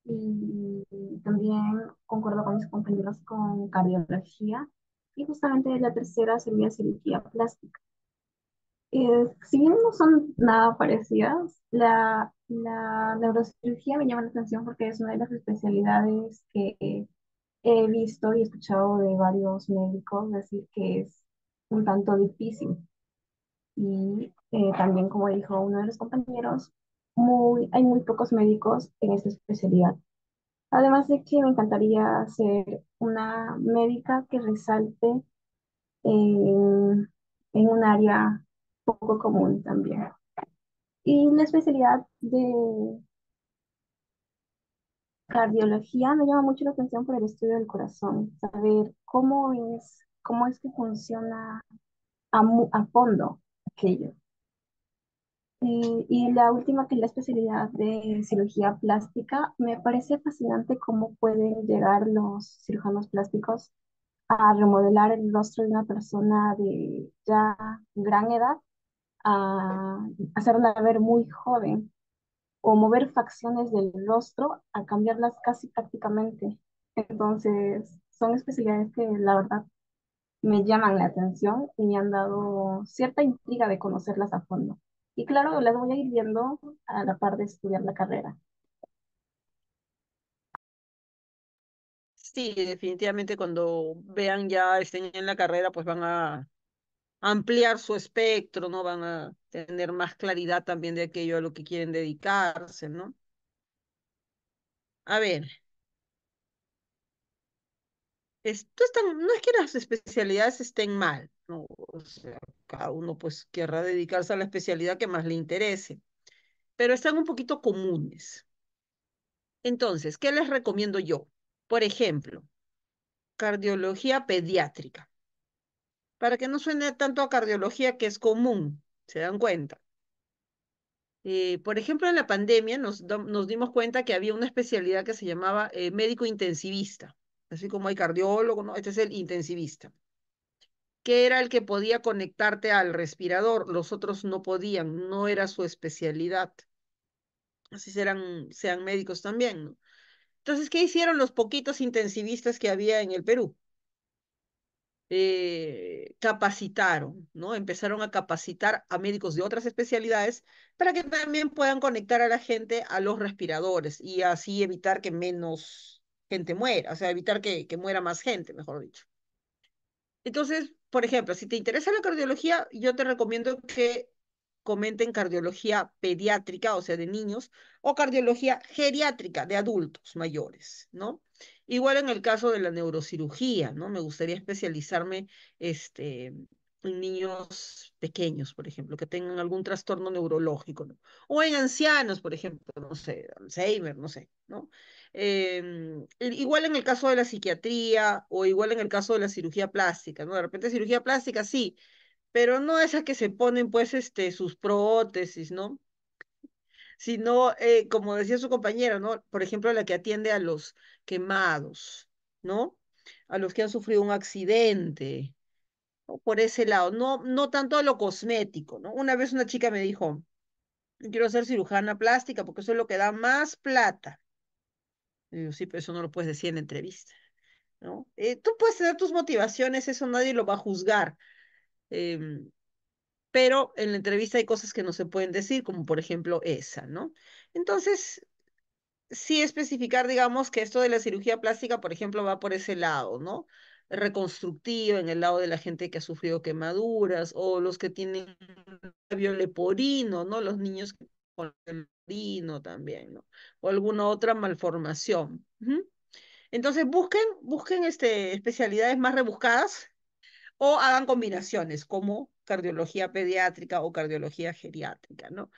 y también concuerdo con mis compañeros con cardiología y justamente la tercera sería cirugía plástica. Eh, si bien no son nada parecidas, la, la, neurocirugía me llama la atención porque es una de las especialidades que he visto y escuchado de varios médicos decir que es un tanto difícil. Y eh, también, como dijo uno de los compañeros, muy, hay muy pocos médicos en esta especialidad. Además de que me encantaría ser una médica que resalte en, en un área poco común también. Y la especialidad de cardiología me llama mucho la atención por el estudio del corazón, saber cómo es, cómo es que funciona a, a fondo aquello. Eh, y la última, que es la especialidad de cirugía plástica, me parece fascinante cómo pueden llegar los cirujanos plásticos a remodelar el rostro de una persona de ya gran edad, a hacerla ver muy joven o mover facciones del rostro a cambiarlas casi prácticamente. Entonces, son especialidades que la verdad me llaman la atención y me han dado cierta intriga de conocerlas a fondo. Y claro, las voy a ir viendo a la par de estudiar la carrera. Sí, definitivamente cuando vean ya, estén en la carrera, pues van a ampliar su espectro, ¿no? Van a tener más claridad también de aquello a lo que quieren dedicarse, ¿no? A ver. esto no es que las especialidades estén mal, o sea, cada uno pues querrá dedicarse a la especialidad que más le interese, pero están un poquito comunes. Entonces, ¿qué les recomiendo yo? Por ejemplo, cardiología pediátrica. Para que no suene tanto a cardiología que es común, ¿se dan cuenta? Eh, por ejemplo, en la pandemia nos, dimos cuenta que había una especialidad que se llamaba eh, médico intensivista, así como hay cardiólogo, Este es el intensivista que era el que podía conectarte al respirador, los otros no podían, no era su especialidad. Así serán, sean médicos también, ¿no? Entonces, ¿qué hicieron los poquitos intensivistas que había en el Perú? Eh, capacitaron, ¿no? Empezaron a capacitar a médicos de otras especialidades para que también puedan conectar a la gente a los respiradores y así evitar que menos gente muera, o sea, evitar que, que muera más gente, mejor dicho. Entonces, por ejemplo, si te interesa la cardiología, yo te recomiendo que comenten cardiología pediátrica, o sea, de niños, o cardiología geriátrica, de adultos mayores, ¿no? Igual en el caso de la neurocirugía, ¿no? Me gustaría especializarme este, en niños pequeños, por ejemplo, que tengan algún trastorno neurológico, ¿no? O en ancianos, por ejemplo, no sé, Alzheimer, no sé, ¿no? Em, igual en el caso de la psiquiatría o igual en el caso de la cirugía plástica, ¿no? De repente cirugía plástica sí, pero no esas que se ponen pues este, sus prótesis, ¿no? Sino, eh, como decía su compañera, ¿no? Por ejemplo, la que atiende a los quemados, ¿no? A los que han sufrido un accidente, por ese lado, no, no tanto a lo cosmético, ¿no? Una vez una chica me dijo, quiero ser cirujana plástica porque eso es lo que da más plata sí, pero eso no lo puedes decir en la entrevista, ¿no? Eh, tú puedes tener tus motivaciones, eso nadie lo va a juzgar. Em, pero en la entrevista hay cosas que no se pueden decir, como por ejemplo esa, ¿no? Entonces, sí especificar, digamos, que esto de la cirugía plástica, por ejemplo, va por ese lado, ¿no? Reconstructivo en el lado de la gente que ha sufrido quemaduras o los que tienen labio leporino, ¿no? Los niños que con el vino también, ¿no? O alguna otra malformación. Entonces busquen, busquen este, especialidades más rebuscadas o hagan combinaciones como cardiología pediátrica o cardiología geriátrica, ¿no?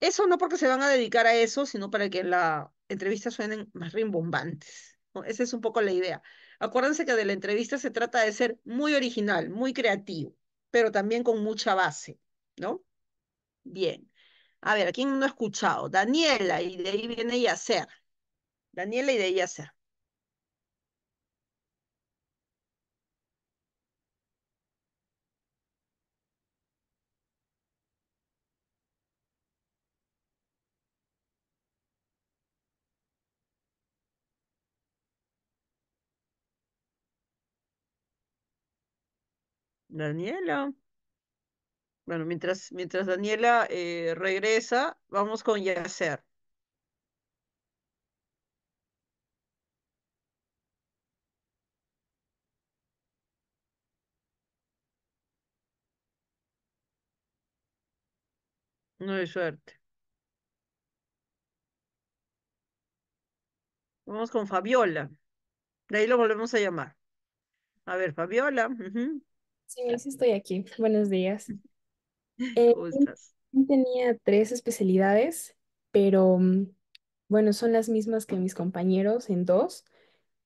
Eso no porque se van a dedicar a eso, sino para que en la entrevista suenen más rimbombantes. ¿no? Esa es un poco la idea. Acuérdense que de la entrevista se trata de ser muy original, muy creativo, pero también con mucha base, ¿no? Bien. A ver, ¿quién no ha escuchado? Daniela, y de ahí viene Yacer. Daniela y de ahí Yacer. Daniela. Bueno, mientras, mientras Daniela eh, regresa, vamos con Yacer. No hay suerte. Vamos con Fabiola. De ahí lo volvemos a llamar. A ver, Fabiola. Sí, sí estoy aquí. Buenos días. Yo eh, Tenía tres especialidades, pero mm, bueno, son las mismas que mis compañeros en dos,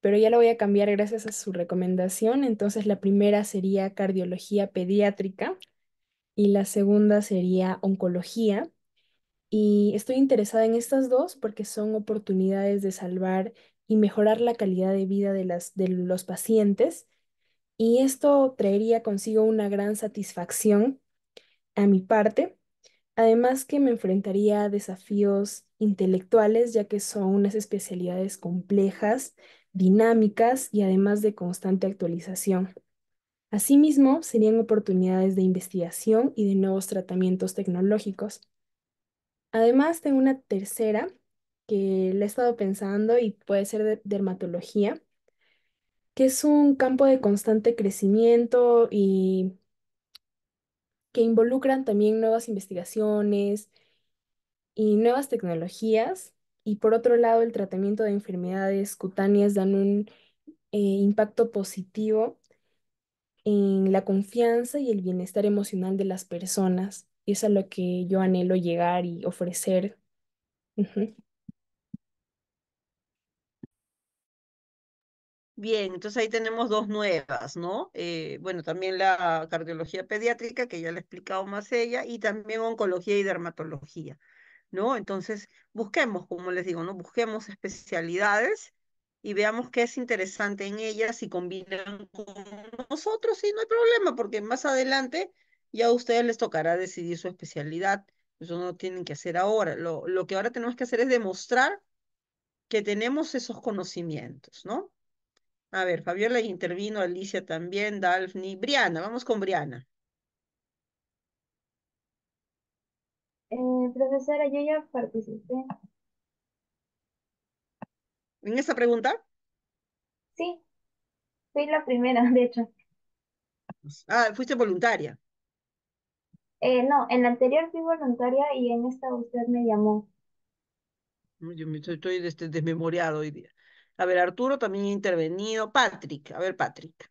pero ya lo voy a cambiar gracias a su recomendación. Entonces, la primera sería cardiología pediátrica y la segunda sería oncología. Y estoy interesada en estas dos porque son oportunidades de salvar y mejorar la calidad de vida de, las, de los pacientes. Y esto traería consigo una gran satisfacción a mi parte, además que me enfrentaría a desafíos intelectuales, ya que son unas especialidades complejas, dinámicas y además de constante actualización. Asimismo, serían oportunidades de investigación y de nuevos tratamientos tecnológicos. Además, tengo una tercera que le he estado pensando y puede ser de dermatología, que es un campo de constante crecimiento y que involucran también nuevas investigaciones y nuevas tecnologías. Y por otro lado, el tratamiento de enfermedades cutáneas dan un eh, impacto positivo en la confianza y el bienestar emocional de las personas. Y es a lo que yo anhelo llegar y ofrecer. Bien, entonces ahí tenemos dos nuevas, ¿no? Eh, bueno, también la cardiología pediátrica, que ya la he explicado más ella, y también oncología y dermatología, ¿no? Entonces, busquemos, como les digo, ¿no? Busquemos especialidades y veamos qué es interesante en ellas y combinan con nosotros, sí no hay problema, porque más adelante ya a ustedes les tocará decidir su especialidad. Eso no lo tienen que hacer ahora. Lo, lo que ahora tenemos que hacer es demostrar que tenemos esos conocimientos, ¿no? A ver, Fabiola intervino, Alicia también, Dalfni, Briana, vamos con Briana. Eh, profesora, yo ya participé. ¿En esta pregunta? Sí, fui la primera, *laughs* de hecho. Ah, fuiste voluntaria. Eh, no, en la anterior fui voluntaria y en esta usted me llamó. Yo estoy, desmemoriado hoy día. A ver, Arturo también ha intervenido. Patrick, a ver, Patrick.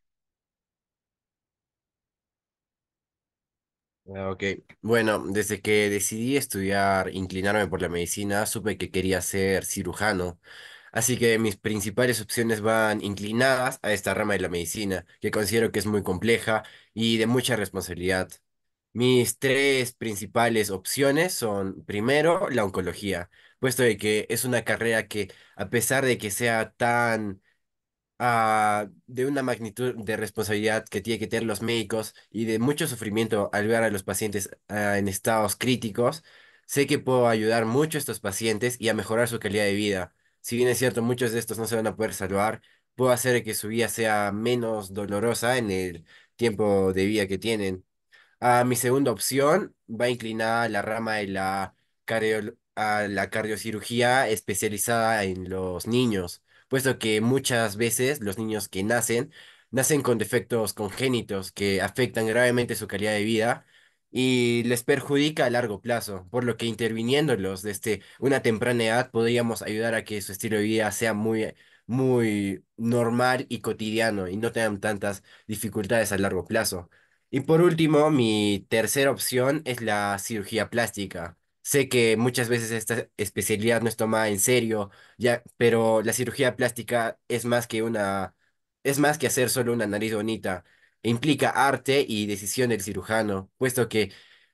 Ah, ok, bueno, desde que decidí estudiar, inclinarme por la medicina, supe que quería ser cirujano. Así que mis principales opciones van inclinadas a esta rama de la medicina, que considero que es muy compleja y de mucha responsabilidad. Mis tres principales opciones son, primero, la oncología, puesto de que es una carrera que, a pesar de que sea tan ah, de una magnitud de responsabilidad que tiene que tener los médicos y de mucho sufrimiento al ver a los pacientes ah, en estados críticos, sé que puedo ayudar mucho a estos pacientes y a mejorar su calidad de vida. Si bien es cierto, muchos de estos no se van a poder salvar, puedo hacer que su vida sea menos dolorosa en el tiempo de vida que tienen. A ah, mi segunda opción va inclinada a la rama de la, a la cardiocirugía especializada en los niños, puesto que muchas veces los niños que nacen nacen con defectos congénitos que afectan gravemente su calidad de vida y les perjudica a largo plazo, por lo que interviniéndolos desde una temprana edad podríamos ayudar a que su estilo de vida sea muy, muy normal y cotidiano y no tengan tantas dificultades a largo plazo. Y por último, mi tercera opción es la cirugía plástica. Sé que muchas veces esta especialidad no es tomada en serio, ya, pero la cirugía plástica es más que una, es más que hacer solo una nariz bonita. Implica arte y decisión del cirujano, puesto que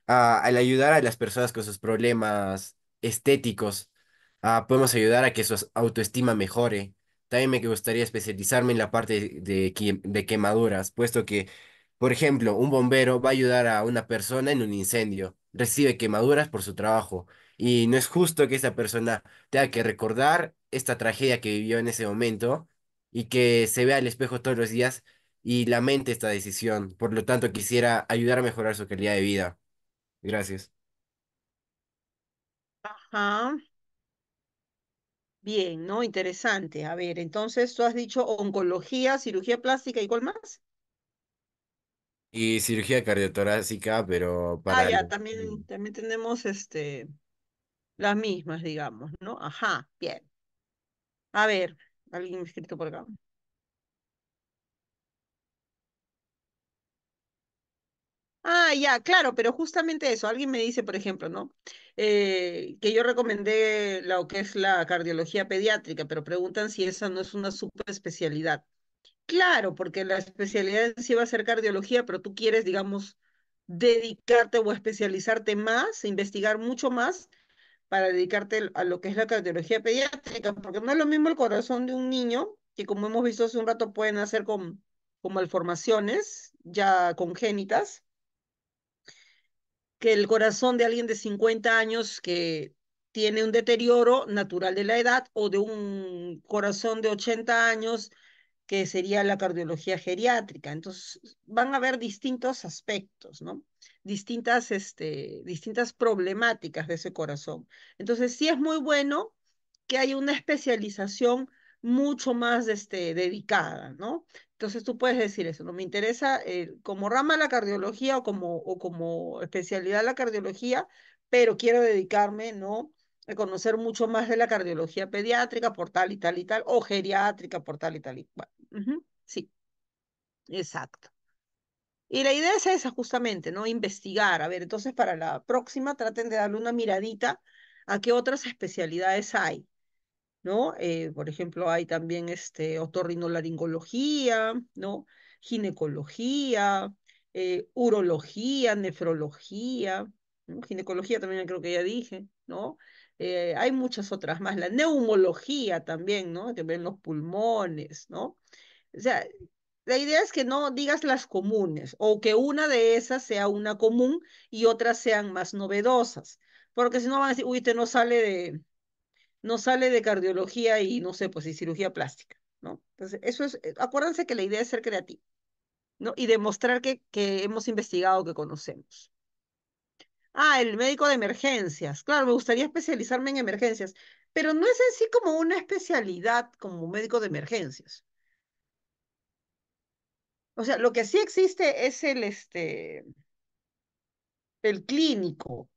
ah, al ayudar a las personas con sus problemas estéticos, ah, podemos ayudar a que su autoestima mejore. También me gustaría especializarme en la parte de, de quemaduras, puesto que por ejemplo, un bombero va a ayudar a una persona en un incendio, recibe quemaduras por su trabajo, y no es justo que esa persona tenga que recordar esta tragedia que vivió en ese momento y que se vea al espejo todos los días y lamente esta decisión. Por lo tanto, quisiera ayudar a mejorar su calidad de vida. Gracias. Ajá. Bien, ¿no? Interesante. A ver, entonces tú has dicho oncología, cirugía plástica y cuál más? Y cirugía cardiotorácica, pero ah, para. Ah, ya, mm. también, tenemos este, las mismas, digamos, ¿no? Ajá, bien. A ver, alguien escrito por acá. Ah, ya, claro, pero justamente eso. Alguien me dice, por ejemplo, ¿no? Eh, que yo recomendé lo que es la cardiología pediátrica, pero preguntan si esa no es una subespecialidad. Claro, porque la especialidad sí va a ser cardiología, pero tú quieres, digamos, dedicarte o especializarte más, investigar mucho más para dedicarte a lo que es la cardiología pediátrica, porque no es lo mismo el corazón de un niño, que como hemos visto hace un rato pueden hacer con, con malformaciones ya congénitas, que el corazón de alguien de 50 años que tiene un deterioro natural de la edad o de un corazón de 80 años que sería la cardiología geriátrica. Entonces, van a haber distintos aspectos, ¿no? Distintas, este, distintas problemáticas de ese corazón. Entonces, sí es muy bueno que haya una especialización mucho más este, dedicada, ¿no? Entonces tú puedes decir eso, no me interesa eh, como rama la cardiología o como, o como especialidad la cardiología, pero quiero dedicarme, ¿no? Reconocer conocer mucho más de la cardiología pediátrica por tal y tal y tal, o geriátrica por tal y tal y tal. sí, exacto. Y la idea es esa justamente, ¿no? Investigar. A ver, entonces para la próxima traten de darle una miradita a qué otras especialidades hay, ¿no? Eh, por ejemplo, hay también este, otorrinolaringología, ¿no? Ginecología, eh, urología, nefrología, ginecología también creo que ya dije, ¿no? Eh, hay muchas otras más, la neumología también, ¿no? que ven los pulmones, ¿no? O sea, la idea es que no digas las comunes o que una de esas sea una común y otras sean más novedosas, porque si no van a decir, uy, te este no sale de, no sale de cardiología y no sé, pues y cirugía plástica, ¿no? Entonces, eso es, eh, acuérdense que la idea es ser creativo, ¿no? Y demostrar que, que hemos investigado, que conocemos ah, el médico de emergencias. Claro, me gustaría especializarme en emergencias, pero no es en sí como una especialidad como médico de emergencias. O sea, lo que sí existe es el, este, el clínico,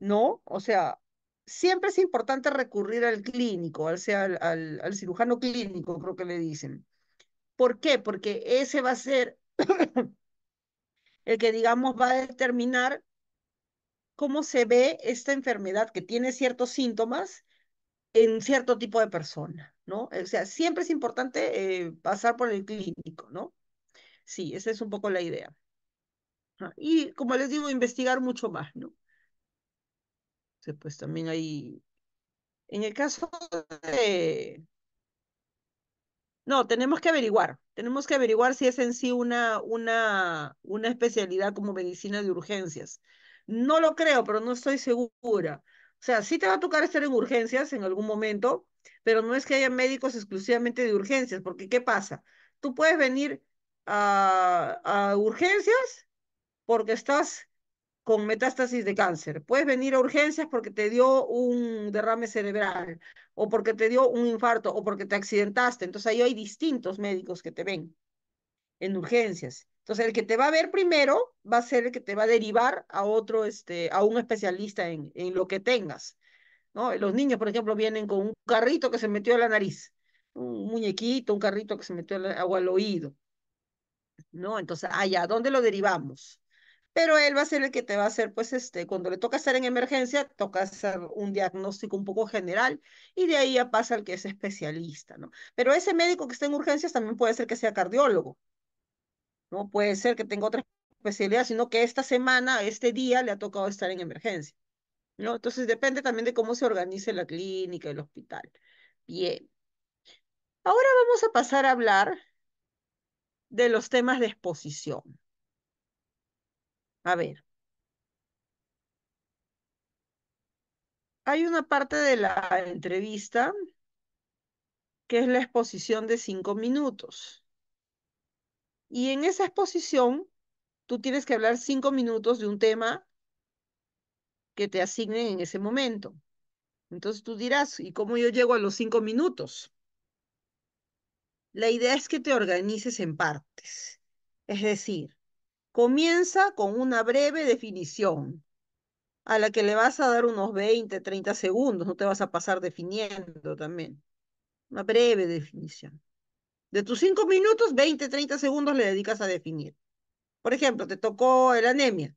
¿no? O sea, siempre es importante recurrir al clínico, sea, al, al cirujano clínico, creo que le dicen. ¿Por qué? Porque ese va a ser el que, digamos, va a determinar cómo se ve esta enfermedad que tiene ciertos síntomas en cierto tipo de persona, ¿no? O sea, siempre es importante eh, pasar por el clínico, ¿no? Sí, esa es un poco la idea. Y como les digo, investigar mucho más, ¿no? pues también hay, en el caso de... No, tenemos que averiguar, tenemos que averiguar si es en sí una, una, una especialidad como medicina de urgencias. No lo creo, pero no estoy segura. O sea, sí te va a tocar estar en urgencias en algún momento, pero no es que haya médicos exclusivamente de urgencias, porque ¿qué pasa? Tú puedes venir a, urgencias porque estás con metástasis de cáncer. Puedes venir a urgencias porque te dio un derrame cerebral o porque te dio un infarto o porque te accidentaste. Entonces ahí hay distintos médicos que te ven en urgencias. Entonces, el que te va a ver primero va a ser el que te va a derivar a otro, este, a un especialista en, en lo que tengas. ¿no? Los niños, por ejemplo, vienen con un carrito que se metió a la nariz, un muñequito, un carrito que se metió al, al oído. ¿no? Entonces, allá, ¿dónde lo derivamos? Pero él va a ser el que te va a hacer, pues, este, cuando le toca estar en emergencia, toca hacer un diagnóstico un poco general y de ahí ya pasa el que es especialista, ¿no? Pero ese médico que está en urgencias también puede ser que sea cardiólogo, ¿no? Puede ser que tenga otra especialidad, sino que esta semana, este día, le ha tocado estar en emergencia, ¿no? Entonces depende también de cómo se organice la clínica, el hospital. Bien. Ahora vamos a pasar a hablar de los temas de exposición. A ver. Hay una parte de la entrevista que es la exposición de cinco minutos. Y en esa exposición, tú tienes que hablar cinco minutos de un tema que te asignen en ese momento. Entonces tú dirás, ¿y cómo yo llego a los cinco minutos? La idea es que te organices en partes. Es decir, comienza con una breve definición a la que le vas a dar unos 20, 30 segundos, no te vas a pasar definiendo también. Una breve definición. De tus cinco minutos, 20, 30 segundos le dedicas a definir. Por ejemplo, te tocó la anemia.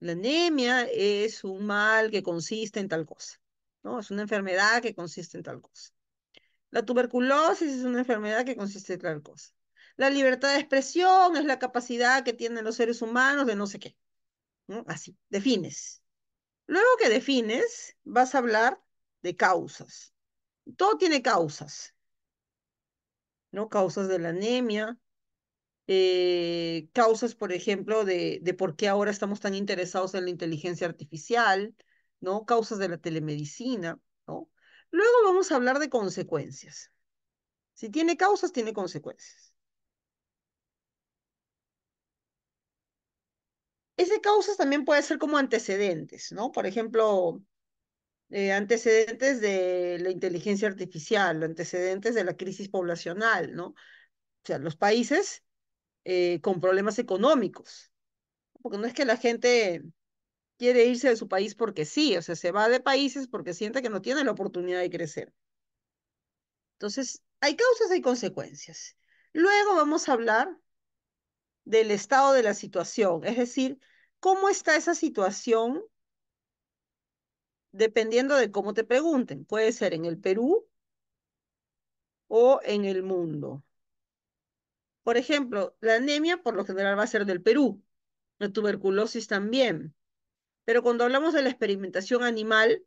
La anemia es un mal que consiste en tal cosa, ¿no? Es una enfermedad que consiste en tal cosa. La tuberculosis es una enfermedad que consiste en tal cosa. La libertad de expresión es la capacidad que tienen los seres humanos de no sé qué. Así, defines. Luego que defines, vas a hablar de causas. Todo tiene causas. ¿no? Causas de la anemia, eh, causas, por ejemplo, de, de, por qué ahora estamos tan interesados en la inteligencia artificial, ¿no? Causas de la telemedicina, ¿no? Luego vamos a hablar de consecuencias. Si tiene causas, tiene consecuencias. Ese causas también puede ser como antecedentes, ¿no? Por ejemplo, eh, antecedentes de la inteligencia artificial, antecedentes de la crisis poblacional, ¿no? O sea, los países eh, con problemas económicos, porque no es que la gente quiere irse de su país porque sí, o sea, se va de países porque siente que no tiene la oportunidad de crecer. Entonces, hay causas, hay consecuencias. Luego vamos a hablar del estado de la situación, es decir, cómo está esa situación dependiendo de cómo te pregunten. Puede ser en el Perú o en el mundo. Por ejemplo, la anemia por lo general va a ser del Perú, la tuberculosis también. Pero cuando hablamos de la experimentación animal,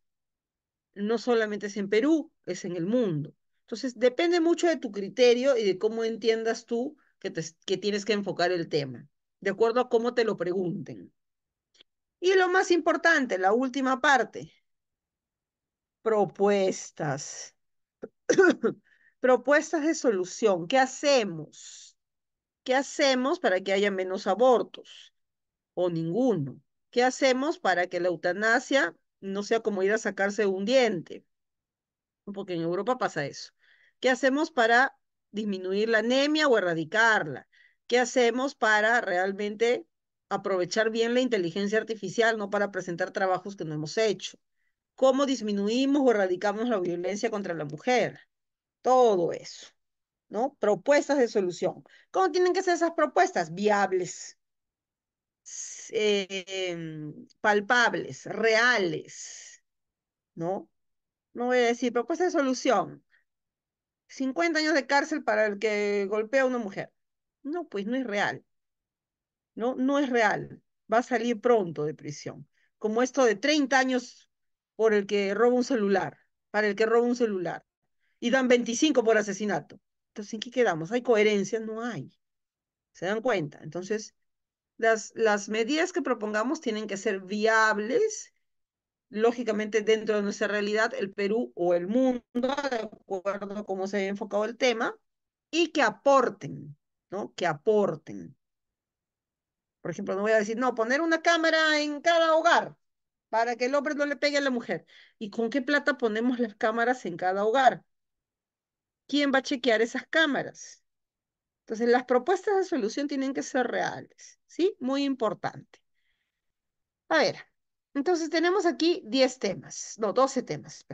no solamente es en Perú, es en el mundo. Entonces, depende mucho de tu criterio y de cómo entiendas tú que, que tienes que enfocar el tema, de acuerdo a cómo te lo pregunten. Y lo más importante, la última parte, propuestas. *coughs* propuestas de solución. ¿Qué hacemos? ¿Qué hacemos para que haya menos abortos? O ninguno. ¿Qué hacemos para que la eutanasia no sea como ir a sacarse un diente? Porque en Europa pasa eso. ¿Qué hacemos para disminuir la anemia o erradicarla? ¿Qué hacemos para realmente aprovechar bien la inteligencia artificial, no para presentar trabajos que no hemos hecho? cómo disminuimos o erradicamos la violencia contra la mujer. Todo eso, ¿no? Propuestas de solución. ¿Cómo tienen que ser esas propuestas? Viables, em, palpables, reales, ¿no? No voy a decir propuestas de solución. 50 años de cárcel para el que golpea a una mujer. No, pues no es real. No, no es real. Va a salir pronto de prisión. Como esto de 30 años por el que roba un celular, para el que roba un celular, y dan 25 por asesinato. Entonces, ¿en qué quedamos? ¿Hay coherencia? No hay. ¿Se dan cuenta? Entonces, las, las medidas que propongamos tienen que ser viables, lógicamente dentro de nuestra realidad, el Perú o el mundo, de acuerdo a cómo se ha enfocado el tema, y que aporten, ¿no? Que aporten. Por ejemplo, no voy a decir, no, poner una cámara en cada hogar para que el hombre no le pegue a la mujer. ¿Y con qué plata ponemos las cámaras en cada hogar? ¿Quién va a chequear esas cámaras? Entonces, las propuestas de solución tienen que ser reales, ¿sí? Muy importante. A ver, entonces tenemos aquí 10 temas, no, 12 temas,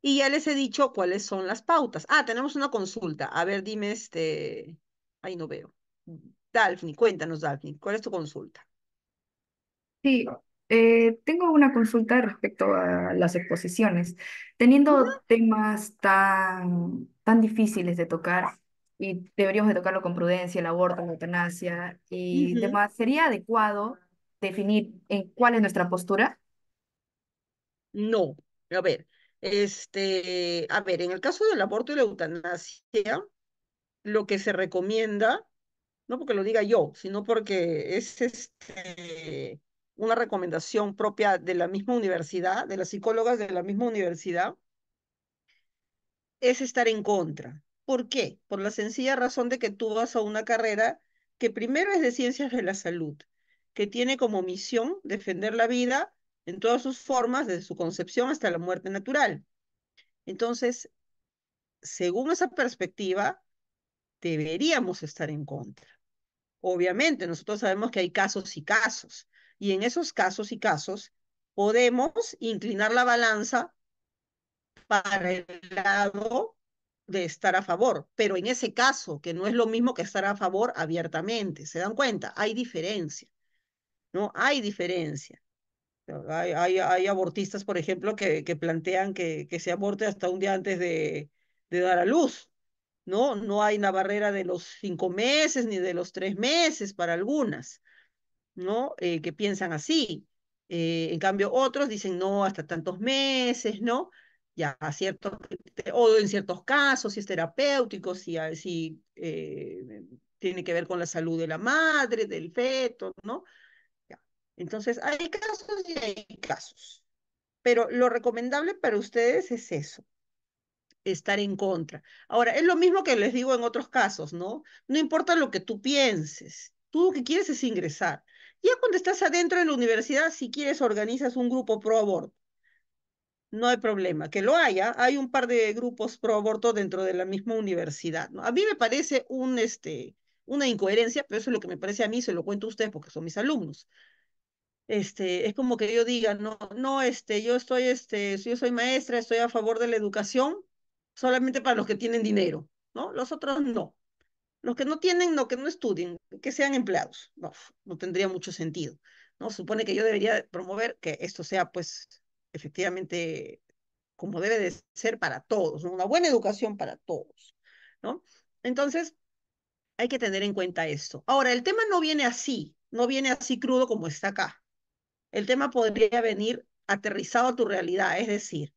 Y ya les he dicho cuáles son las pautas. Ah, tenemos una consulta. A ver, dime este... Ahí no veo. Daphne, cuéntanos, Daphne, ¿cuál es tu consulta? Sí, eh, tengo una consulta respecto a las exposiciones. Teniendo temas tan, tan difíciles de tocar, y deberíamos de tocarlo con prudencia, el aborto, la eutanasia y demás, ¿sería adecuado definir en cuál es nuestra postura? No, a ver, este, a ver, en el caso del aborto y la eutanasia, lo que se recomienda, no porque lo diga yo, sino porque es este una recomendación propia de la misma universidad, de las psicólogas de la misma universidad, es estar en contra. ¿Por qué? Por la sencilla razón de que tú vas a una carrera que primero es de ciencias de la salud, que tiene como misión defender la vida en todas sus formas, desde su concepción hasta la muerte natural. Entonces, según esa perspectiva, deberíamos estar en contra. Obviamente, nosotros sabemos que hay casos y casos, y en esos casos y casos podemos inclinar la balanza para el lado de estar a favor, pero en ese caso, que no es lo mismo que estar a favor abiertamente, ¿se dan cuenta? Hay diferencia, ¿no? Hay diferencia. Hay, hay, abortistas, por ejemplo, que, que plantean que, que, se aborte hasta un día antes de, de dar a luz, ¿no? No hay una barrera de los cinco meses ni de los tres meses para algunas. ¿no? Eh, que piensan así. Eh, en cambio, otros dicen no hasta tantos meses, ¿no? Ya, a este, o en ciertos casos, si es terapéutico, si, eh, tiene que ver con la salud de la madre, del feto, ¿no? Entonces, hay casos y hay casos. Pero lo recomendable para ustedes es eso, estar en contra. Ahora, es lo mismo que les digo en otros casos, ¿no? No importa lo que tú pienses, tú lo que quieres es ingresar. Ya cuando estás adentro de la universidad, si quieres, organizas un grupo pro aborto. No hay problema, que lo haya. Hay un par de grupos pro aborto dentro de la misma universidad. A mí me parece un, este, una incoherencia, pero eso es lo que me parece a mí, se lo cuento a ustedes porque son mis alumnos. Este, es como que yo diga, no, no, este, yo estoy, este, yo soy maestra, estoy a favor de la educación solamente para los que tienen dinero, ¿no? Los otros no. Los que no tienen, no, que no estudien, que sean empleados. No, no tendría mucho sentido. ¿no? Supone que yo debería promover que esto sea, pues, efectivamente, como debe de ser para todos, ¿no? una buena educación para todos. ¿no? Entonces, hay que tener en cuenta esto. Ahora, el tema no viene así, no viene así crudo como está acá. El tema podría venir aterrizado a tu realidad, es decir,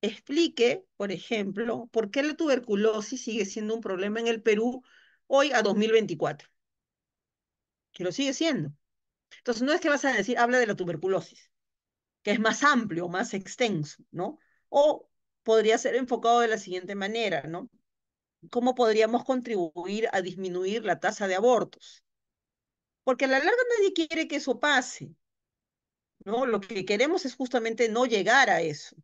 explique, por ejemplo, por qué la tuberculosis sigue siendo un problema en el Perú hoy a 2024. Que lo sigue siendo. Entonces, no es que vas a decir, habla de la tuberculosis, que es más amplio, más extenso, ¿no? O podría ser enfocado de la siguiente manera, ¿no? ¿Cómo podríamos contribuir a disminuir la tasa de abortos? Porque a la larga nadie quiere que eso pase, ¿no? Lo que queremos es justamente no llegar a eso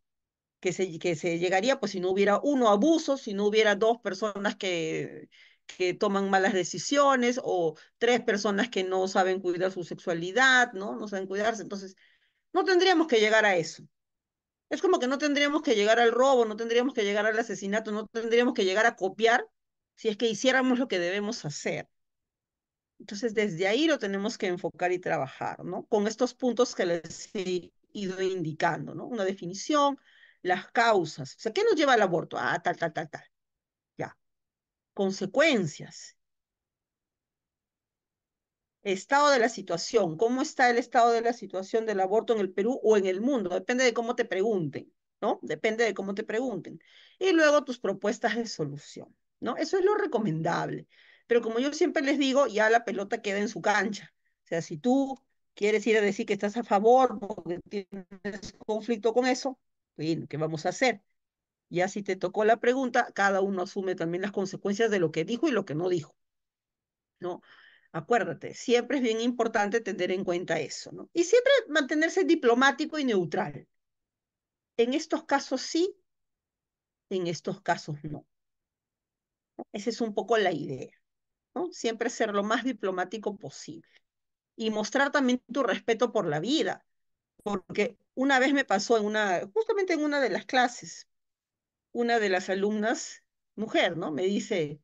que se, que se llegaría, pues si no hubiera uno abuso, si no hubiera dos personas que, que toman malas decisiones o tres personas que no saben cuidar su sexualidad, ¿no? No saben cuidarse. Entonces, no tendríamos que llegar a eso. Es como que no tendríamos que llegar al robo, no tendríamos que llegar al asesinato, no tendríamos que llegar a copiar si es que hiciéramos lo que debemos hacer. Entonces, desde ahí lo tenemos que enfocar y trabajar, ¿no? Con estos puntos que les he ido indicando, ¿no? Una definición, las causas. O sea, ¿qué nos lleva al aborto? Ah, tal, tal, tal, tal. Ya. Consecuencias. Estado de la situación. ¿Cómo está el estado de la situación del aborto en el Perú o en el mundo? Depende de cómo te pregunten, ¿no? Depende de cómo te pregunten. Y luego tus propuestas de solución, ¿no? Eso es lo recomendable. Pero como yo siempre les digo, ya la pelota queda en su cancha. O sea, si tú quieres ir a decir que estás a favor porque tienes conflicto con eso, bien ¿qué vamos a hacer? Ya si te tocó la pregunta, cada uno asume también las consecuencias de lo que dijo y lo que no dijo. ¿No? Acuérdate, siempre es bien importante tener en cuenta eso, ¿no? Y siempre mantenerse diplomático y neutral. En estos casos sí, en estos casos no. Esa es un poco la idea, ¿no? Siempre ser lo más diplomático posible. Y mostrar también tu respeto por la vida, porque una vez me pasó en una, justamente en una de las clases, una de las alumnas, mujer, ¿no? Me dice,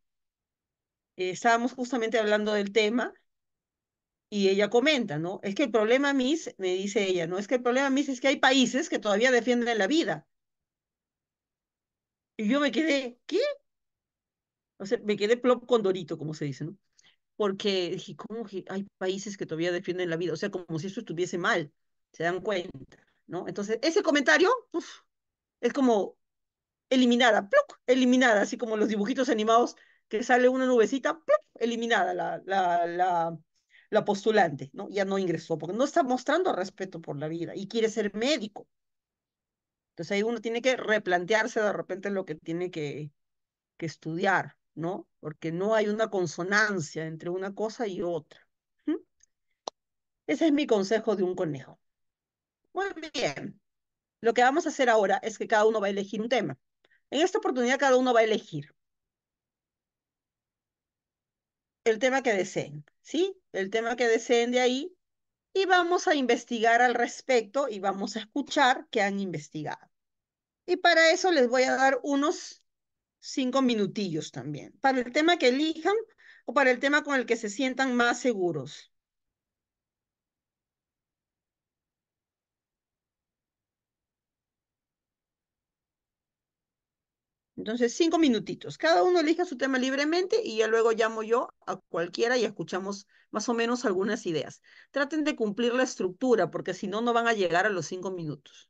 eh, estábamos justamente hablando del tema y ella comenta, ¿no? Es que el problema, Miss, me dice ella, ¿no? Es que el problema, Miss, es que hay países que todavía defienden la vida. Y yo me quedé, ¿qué? O sea, me quedé plop con Dorito, como se dice, ¿no? Porque dije, ¿cómo que hay países que todavía defienden la vida? O sea, como si eso estuviese mal, se dan cuenta. Entonces, ese comentario es como eliminada, eliminada, así como los dibujitos animados que sale una nubecita, eliminada la, la, la, la postulante, ¿no? Ya no ingresó, porque no está mostrando respeto por la vida y quiere ser médico. Entonces ahí uno tiene que replantearse de repente lo que tiene que, que estudiar, ¿no? Porque no hay una consonancia entre una cosa y otra. ¿Mm? Ese es mi consejo de un conejo. Muy bien. Lo que vamos a hacer ahora es que cada uno va a elegir un tema. En esta oportunidad cada uno va a elegir el tema que deseen, ¿sí? El tema que deseen de ahí y vamos a investigar al respecto y vamos a escuchar que han investigado. Y para eso les voy a dar unos cinco minutillos también, para el tema que elijan o para el tema con el que se sientan más seguros. Entonces, cinco minutitos. Cada uno elija su tema libremente y ya luego llamo yo a cualquiera y escuchamos más o menos algunas ideas. Traten de cumplir la estructura porque si no, no van a llegar a los cinco minutos.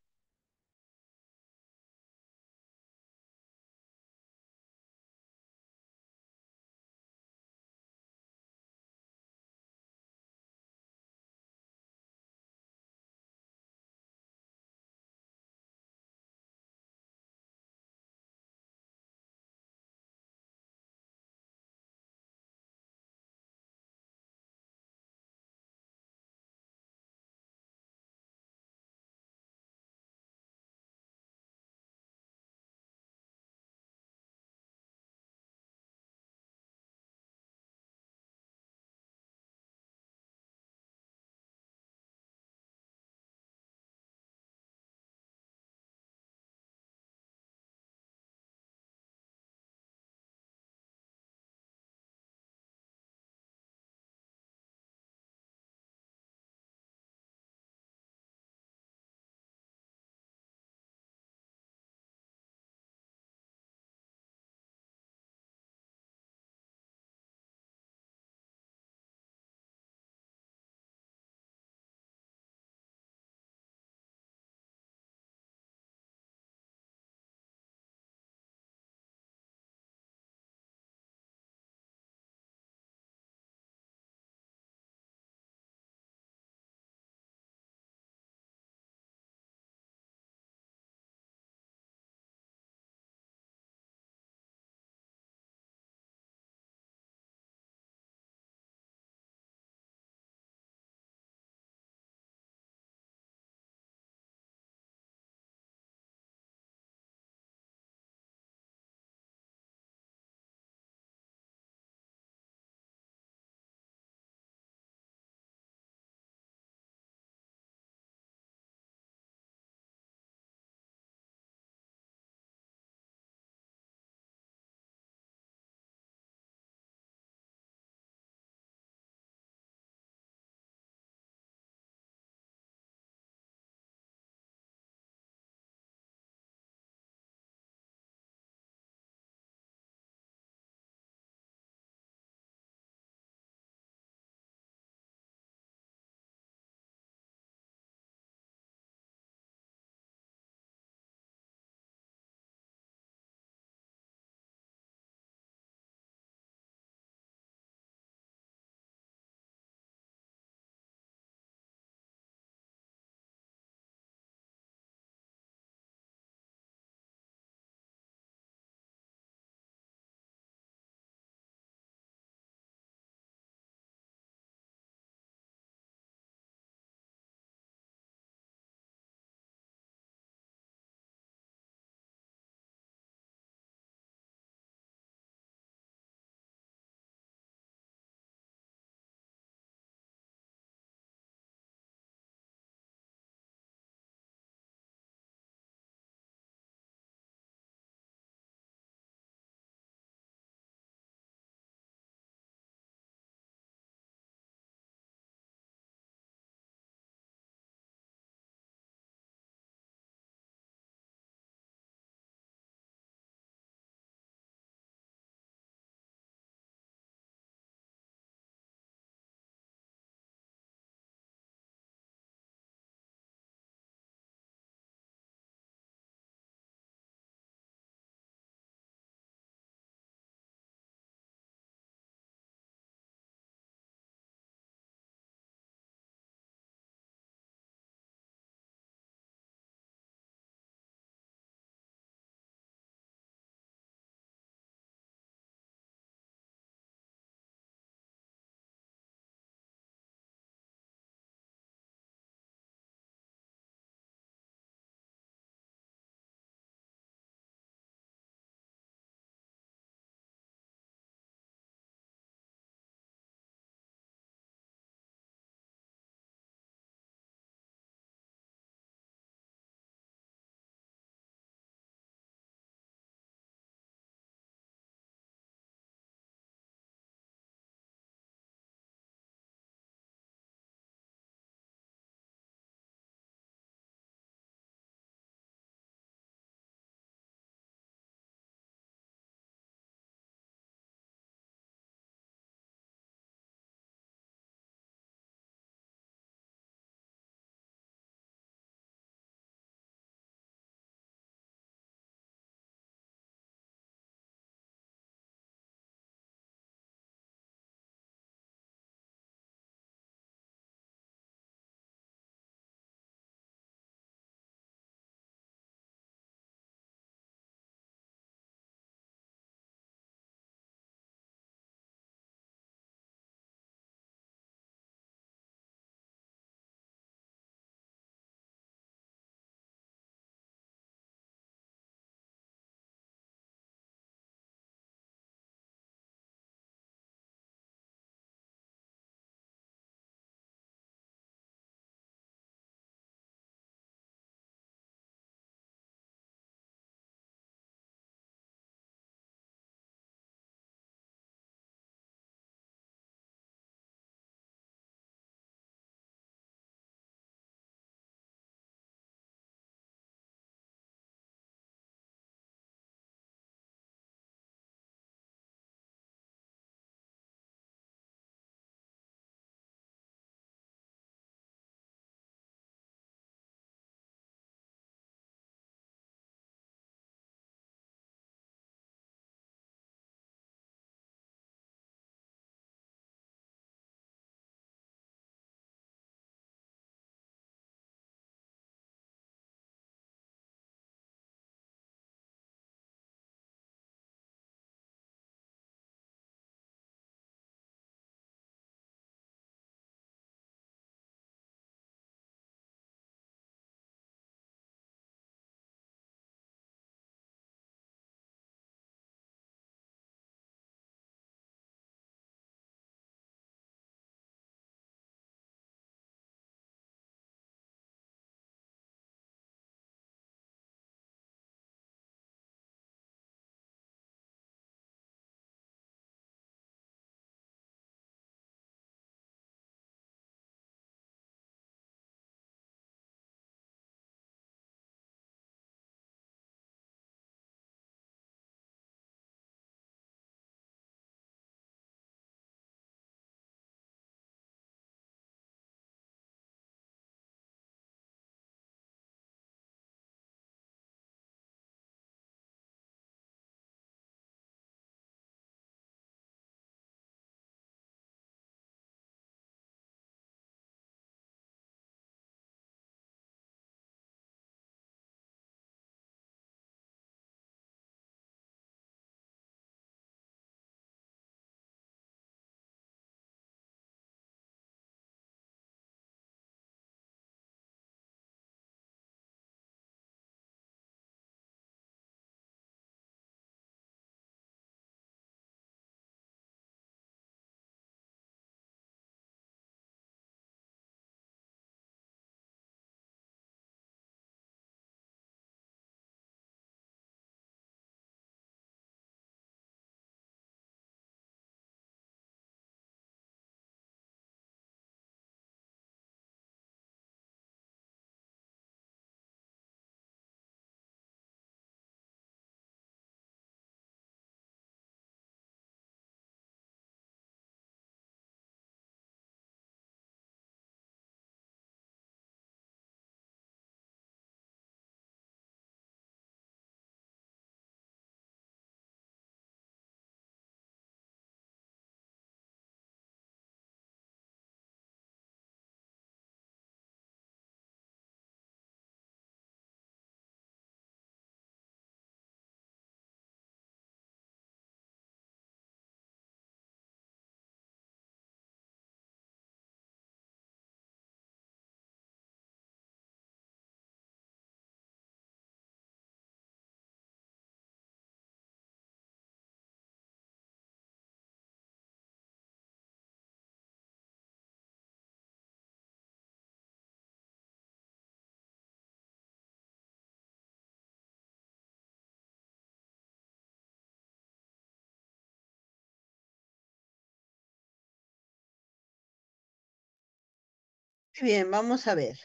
bien, vamos a ver.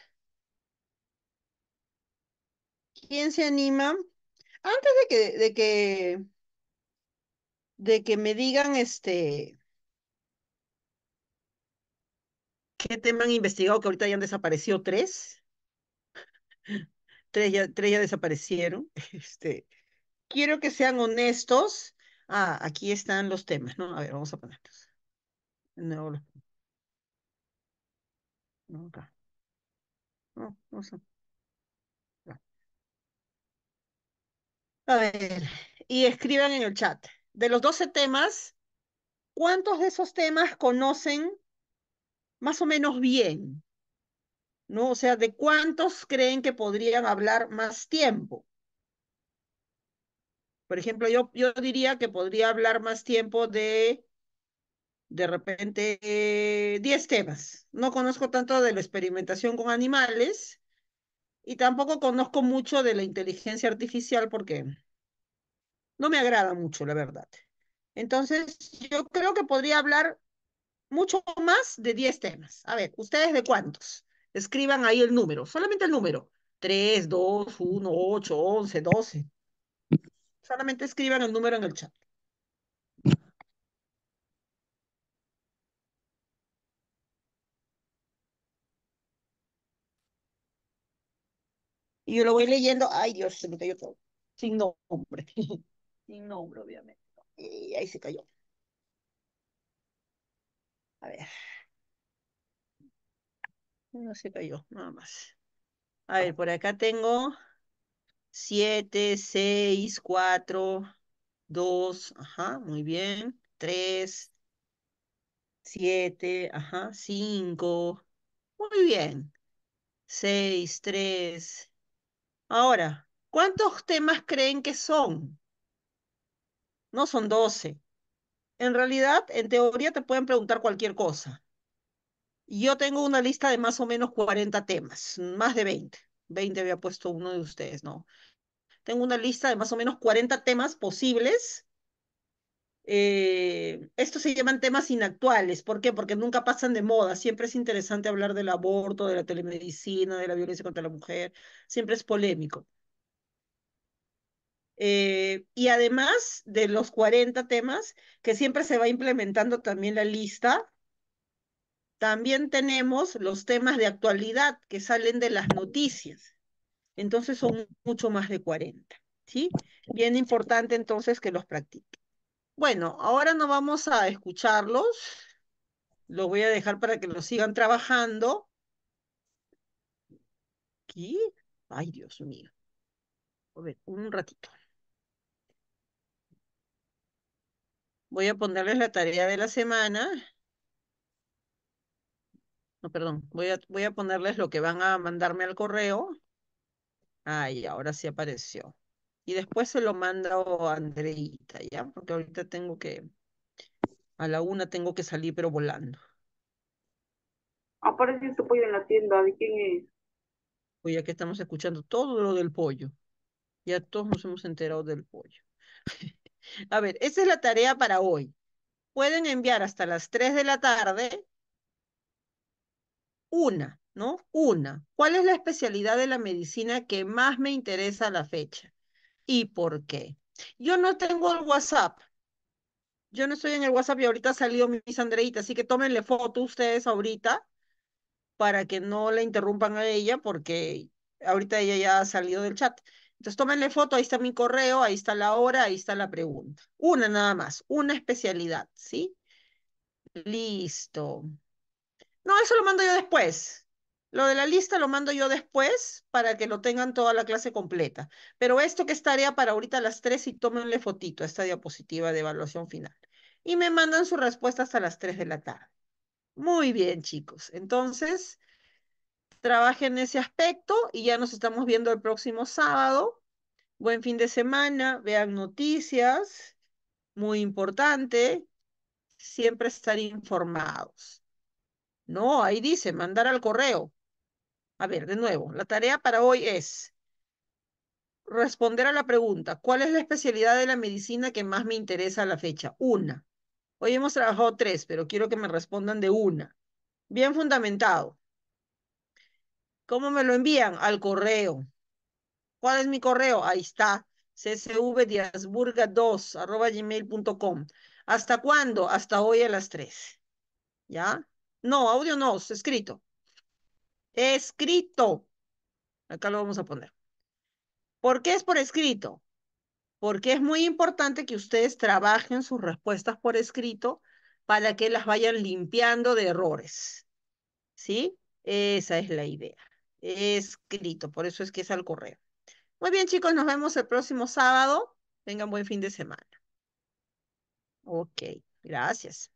¿Quién se anima? Antes de que, de que, de que me digan este qué tema han investigado, que ahorita ya han desaparecido tres. *laughs* Tres ya, tres ya desaparecieron. *laughs* Este, quiero que sean honestos. Ah, aquí están los temas, ¿no? A ver, vamos a ponerlos. No, los Nunca. No, A ver, y escriban en el chat. De los 12 temas, ¿cuántos de esos temas conocen más o menos bien? ¿No? O sea, ¿de cuántos creen que podrían hablar más tiempo? Por ejemplo, yo, yo diría que podría hablar más tiempo de de repente 10 eh, temas. No conozco tanto de la experimentación con animales y tampoco conozco mucho de la inteligencia artificial porque no me agrada mucho, la verdad. Entonces, yo creo que podría hablar mucho más de 10 temas. A ver, ¿ustedes de cuántos? Escriban ahí el número, solamente el número. 3, 2, 1, 8, 11, 12. Solamente escriban el número en el chat. yo lo voy leyendo, ay Dios, se me cayó todo. Sin nombre. *laughs* Sin nombre, obviamente. Y ahí se cayó. A ver. No se cayó, nada más. A ver, por acá tengo siete, seis, cuatro, dos, ajá, muy bien. tres, siete, ajá, cinco, muy bien. 6, 3, Ahora, ¿cuántos temas creen que son? No son 12. En realidad, en teoría te pueden preguntar cualquier cosa. Yo tengo una lista de más o menos 40 temas, más de 20. 20 había puesto uno de ustedes, ¿no? Tengo una lista de más o menos 40 temas posibles eh, estos se llaman temas inactuales. ¿Por qué? Porque nunca pasan de moda. Siempre es interesante hablar del aborto, de la telemedicina, de la violencia contra la mujer. Siempre es polémico. Eh, y además de los 40 temas, que siempre se va implementando también la lista, también tenemos los temas de actualidad que salen de las noticias. Entonces son mucho más de 40. ¿sí? Bien importante entonces que los practiquen. Bueno, ahora no vamos a escucharlos. Los voy a dejar para que lo sigan trabajando. Aquí. Ay, Dios mío. A ver, un ratito. Voy a ponerles la tarea de la semana. No, perdón. Voy a, voy a ponerles lo que van a mandarme al correo. Ay, ahora sí apareció y después se lo mando a Andreita, ¿ya? Porque ahorita tengo que, a la una tengo que salir, pero volando. Aparece ah, este pollo en la tienda, ¿de quién es? Oye, ya que estamos escuchando todo lo del pollo, ya todos nos hemos enterado del pollo. *laughs* a ver, esa es la tarea para hoy. Pueden enviar hasta las 3 de la tarde una, ¿no? Una. ¿Cuál es la especialidad de la medicina que más me interesa a la fecha? y por qué. Yo no tengo el WhatsApp. Yo no estoy en el WhatsApp y ahorita salió mi sandreita, así que tómenle foto ustedes ahorita para que no le interrumpan a ella porque ahorita ella ya ha salido del chat. Entonces tómenle foto, ahí está mi correo, ahí está la hora, ahí está la pregunta. Una nada más, una especialidad, ¿sí? Listo. No, eso lo mando yo después. Lo de la lista lo mando yo después para que lo tengan toda la clase completa. Pero esto que estaría para ahorita a las 3 y tómenle fotito a esta diapositiva de evaluación final. Y me mandan su respuesta hasta las 3 de la tarde. Muy bien, chicos. Entonces, trabajen en ese aspecto y ya nos estamos viendo el próximo sábado. Buen fin de semana, vean noticias, muy importante, siempre estar informados. No, ahí dice, mandar al correo. A ver, de nuevo, la tarea para hoy es responder a la pregunta, ¿cuál es la especialidad de la medicina que más me interesa a la fecha? Una. Hoy hemos trabajado tres, pero quiero que me respondan de una. Bien fundamentado. ¿Cómo me lo envían? Al correo. ¿Cuál es mi correo? Ahí está. ccvdiasburga 2 ¿Hasta cuándo? Hasta hoy a las tres. ¿Ya? No, audio no, escrito. Escrito. Acá lo vamos a poner. ¿Por qué es por escrito? Porque es muy importante que ustedes trabajen sus respuestas por escrito para que las vayan limpiando de errores. ¿Sí? Esa es la idea. Escrito, por eso es que es al correo. Muy bien, chicos, nos vemos el próximo sábado. Tengan buen fin de semana. Ok, gracias.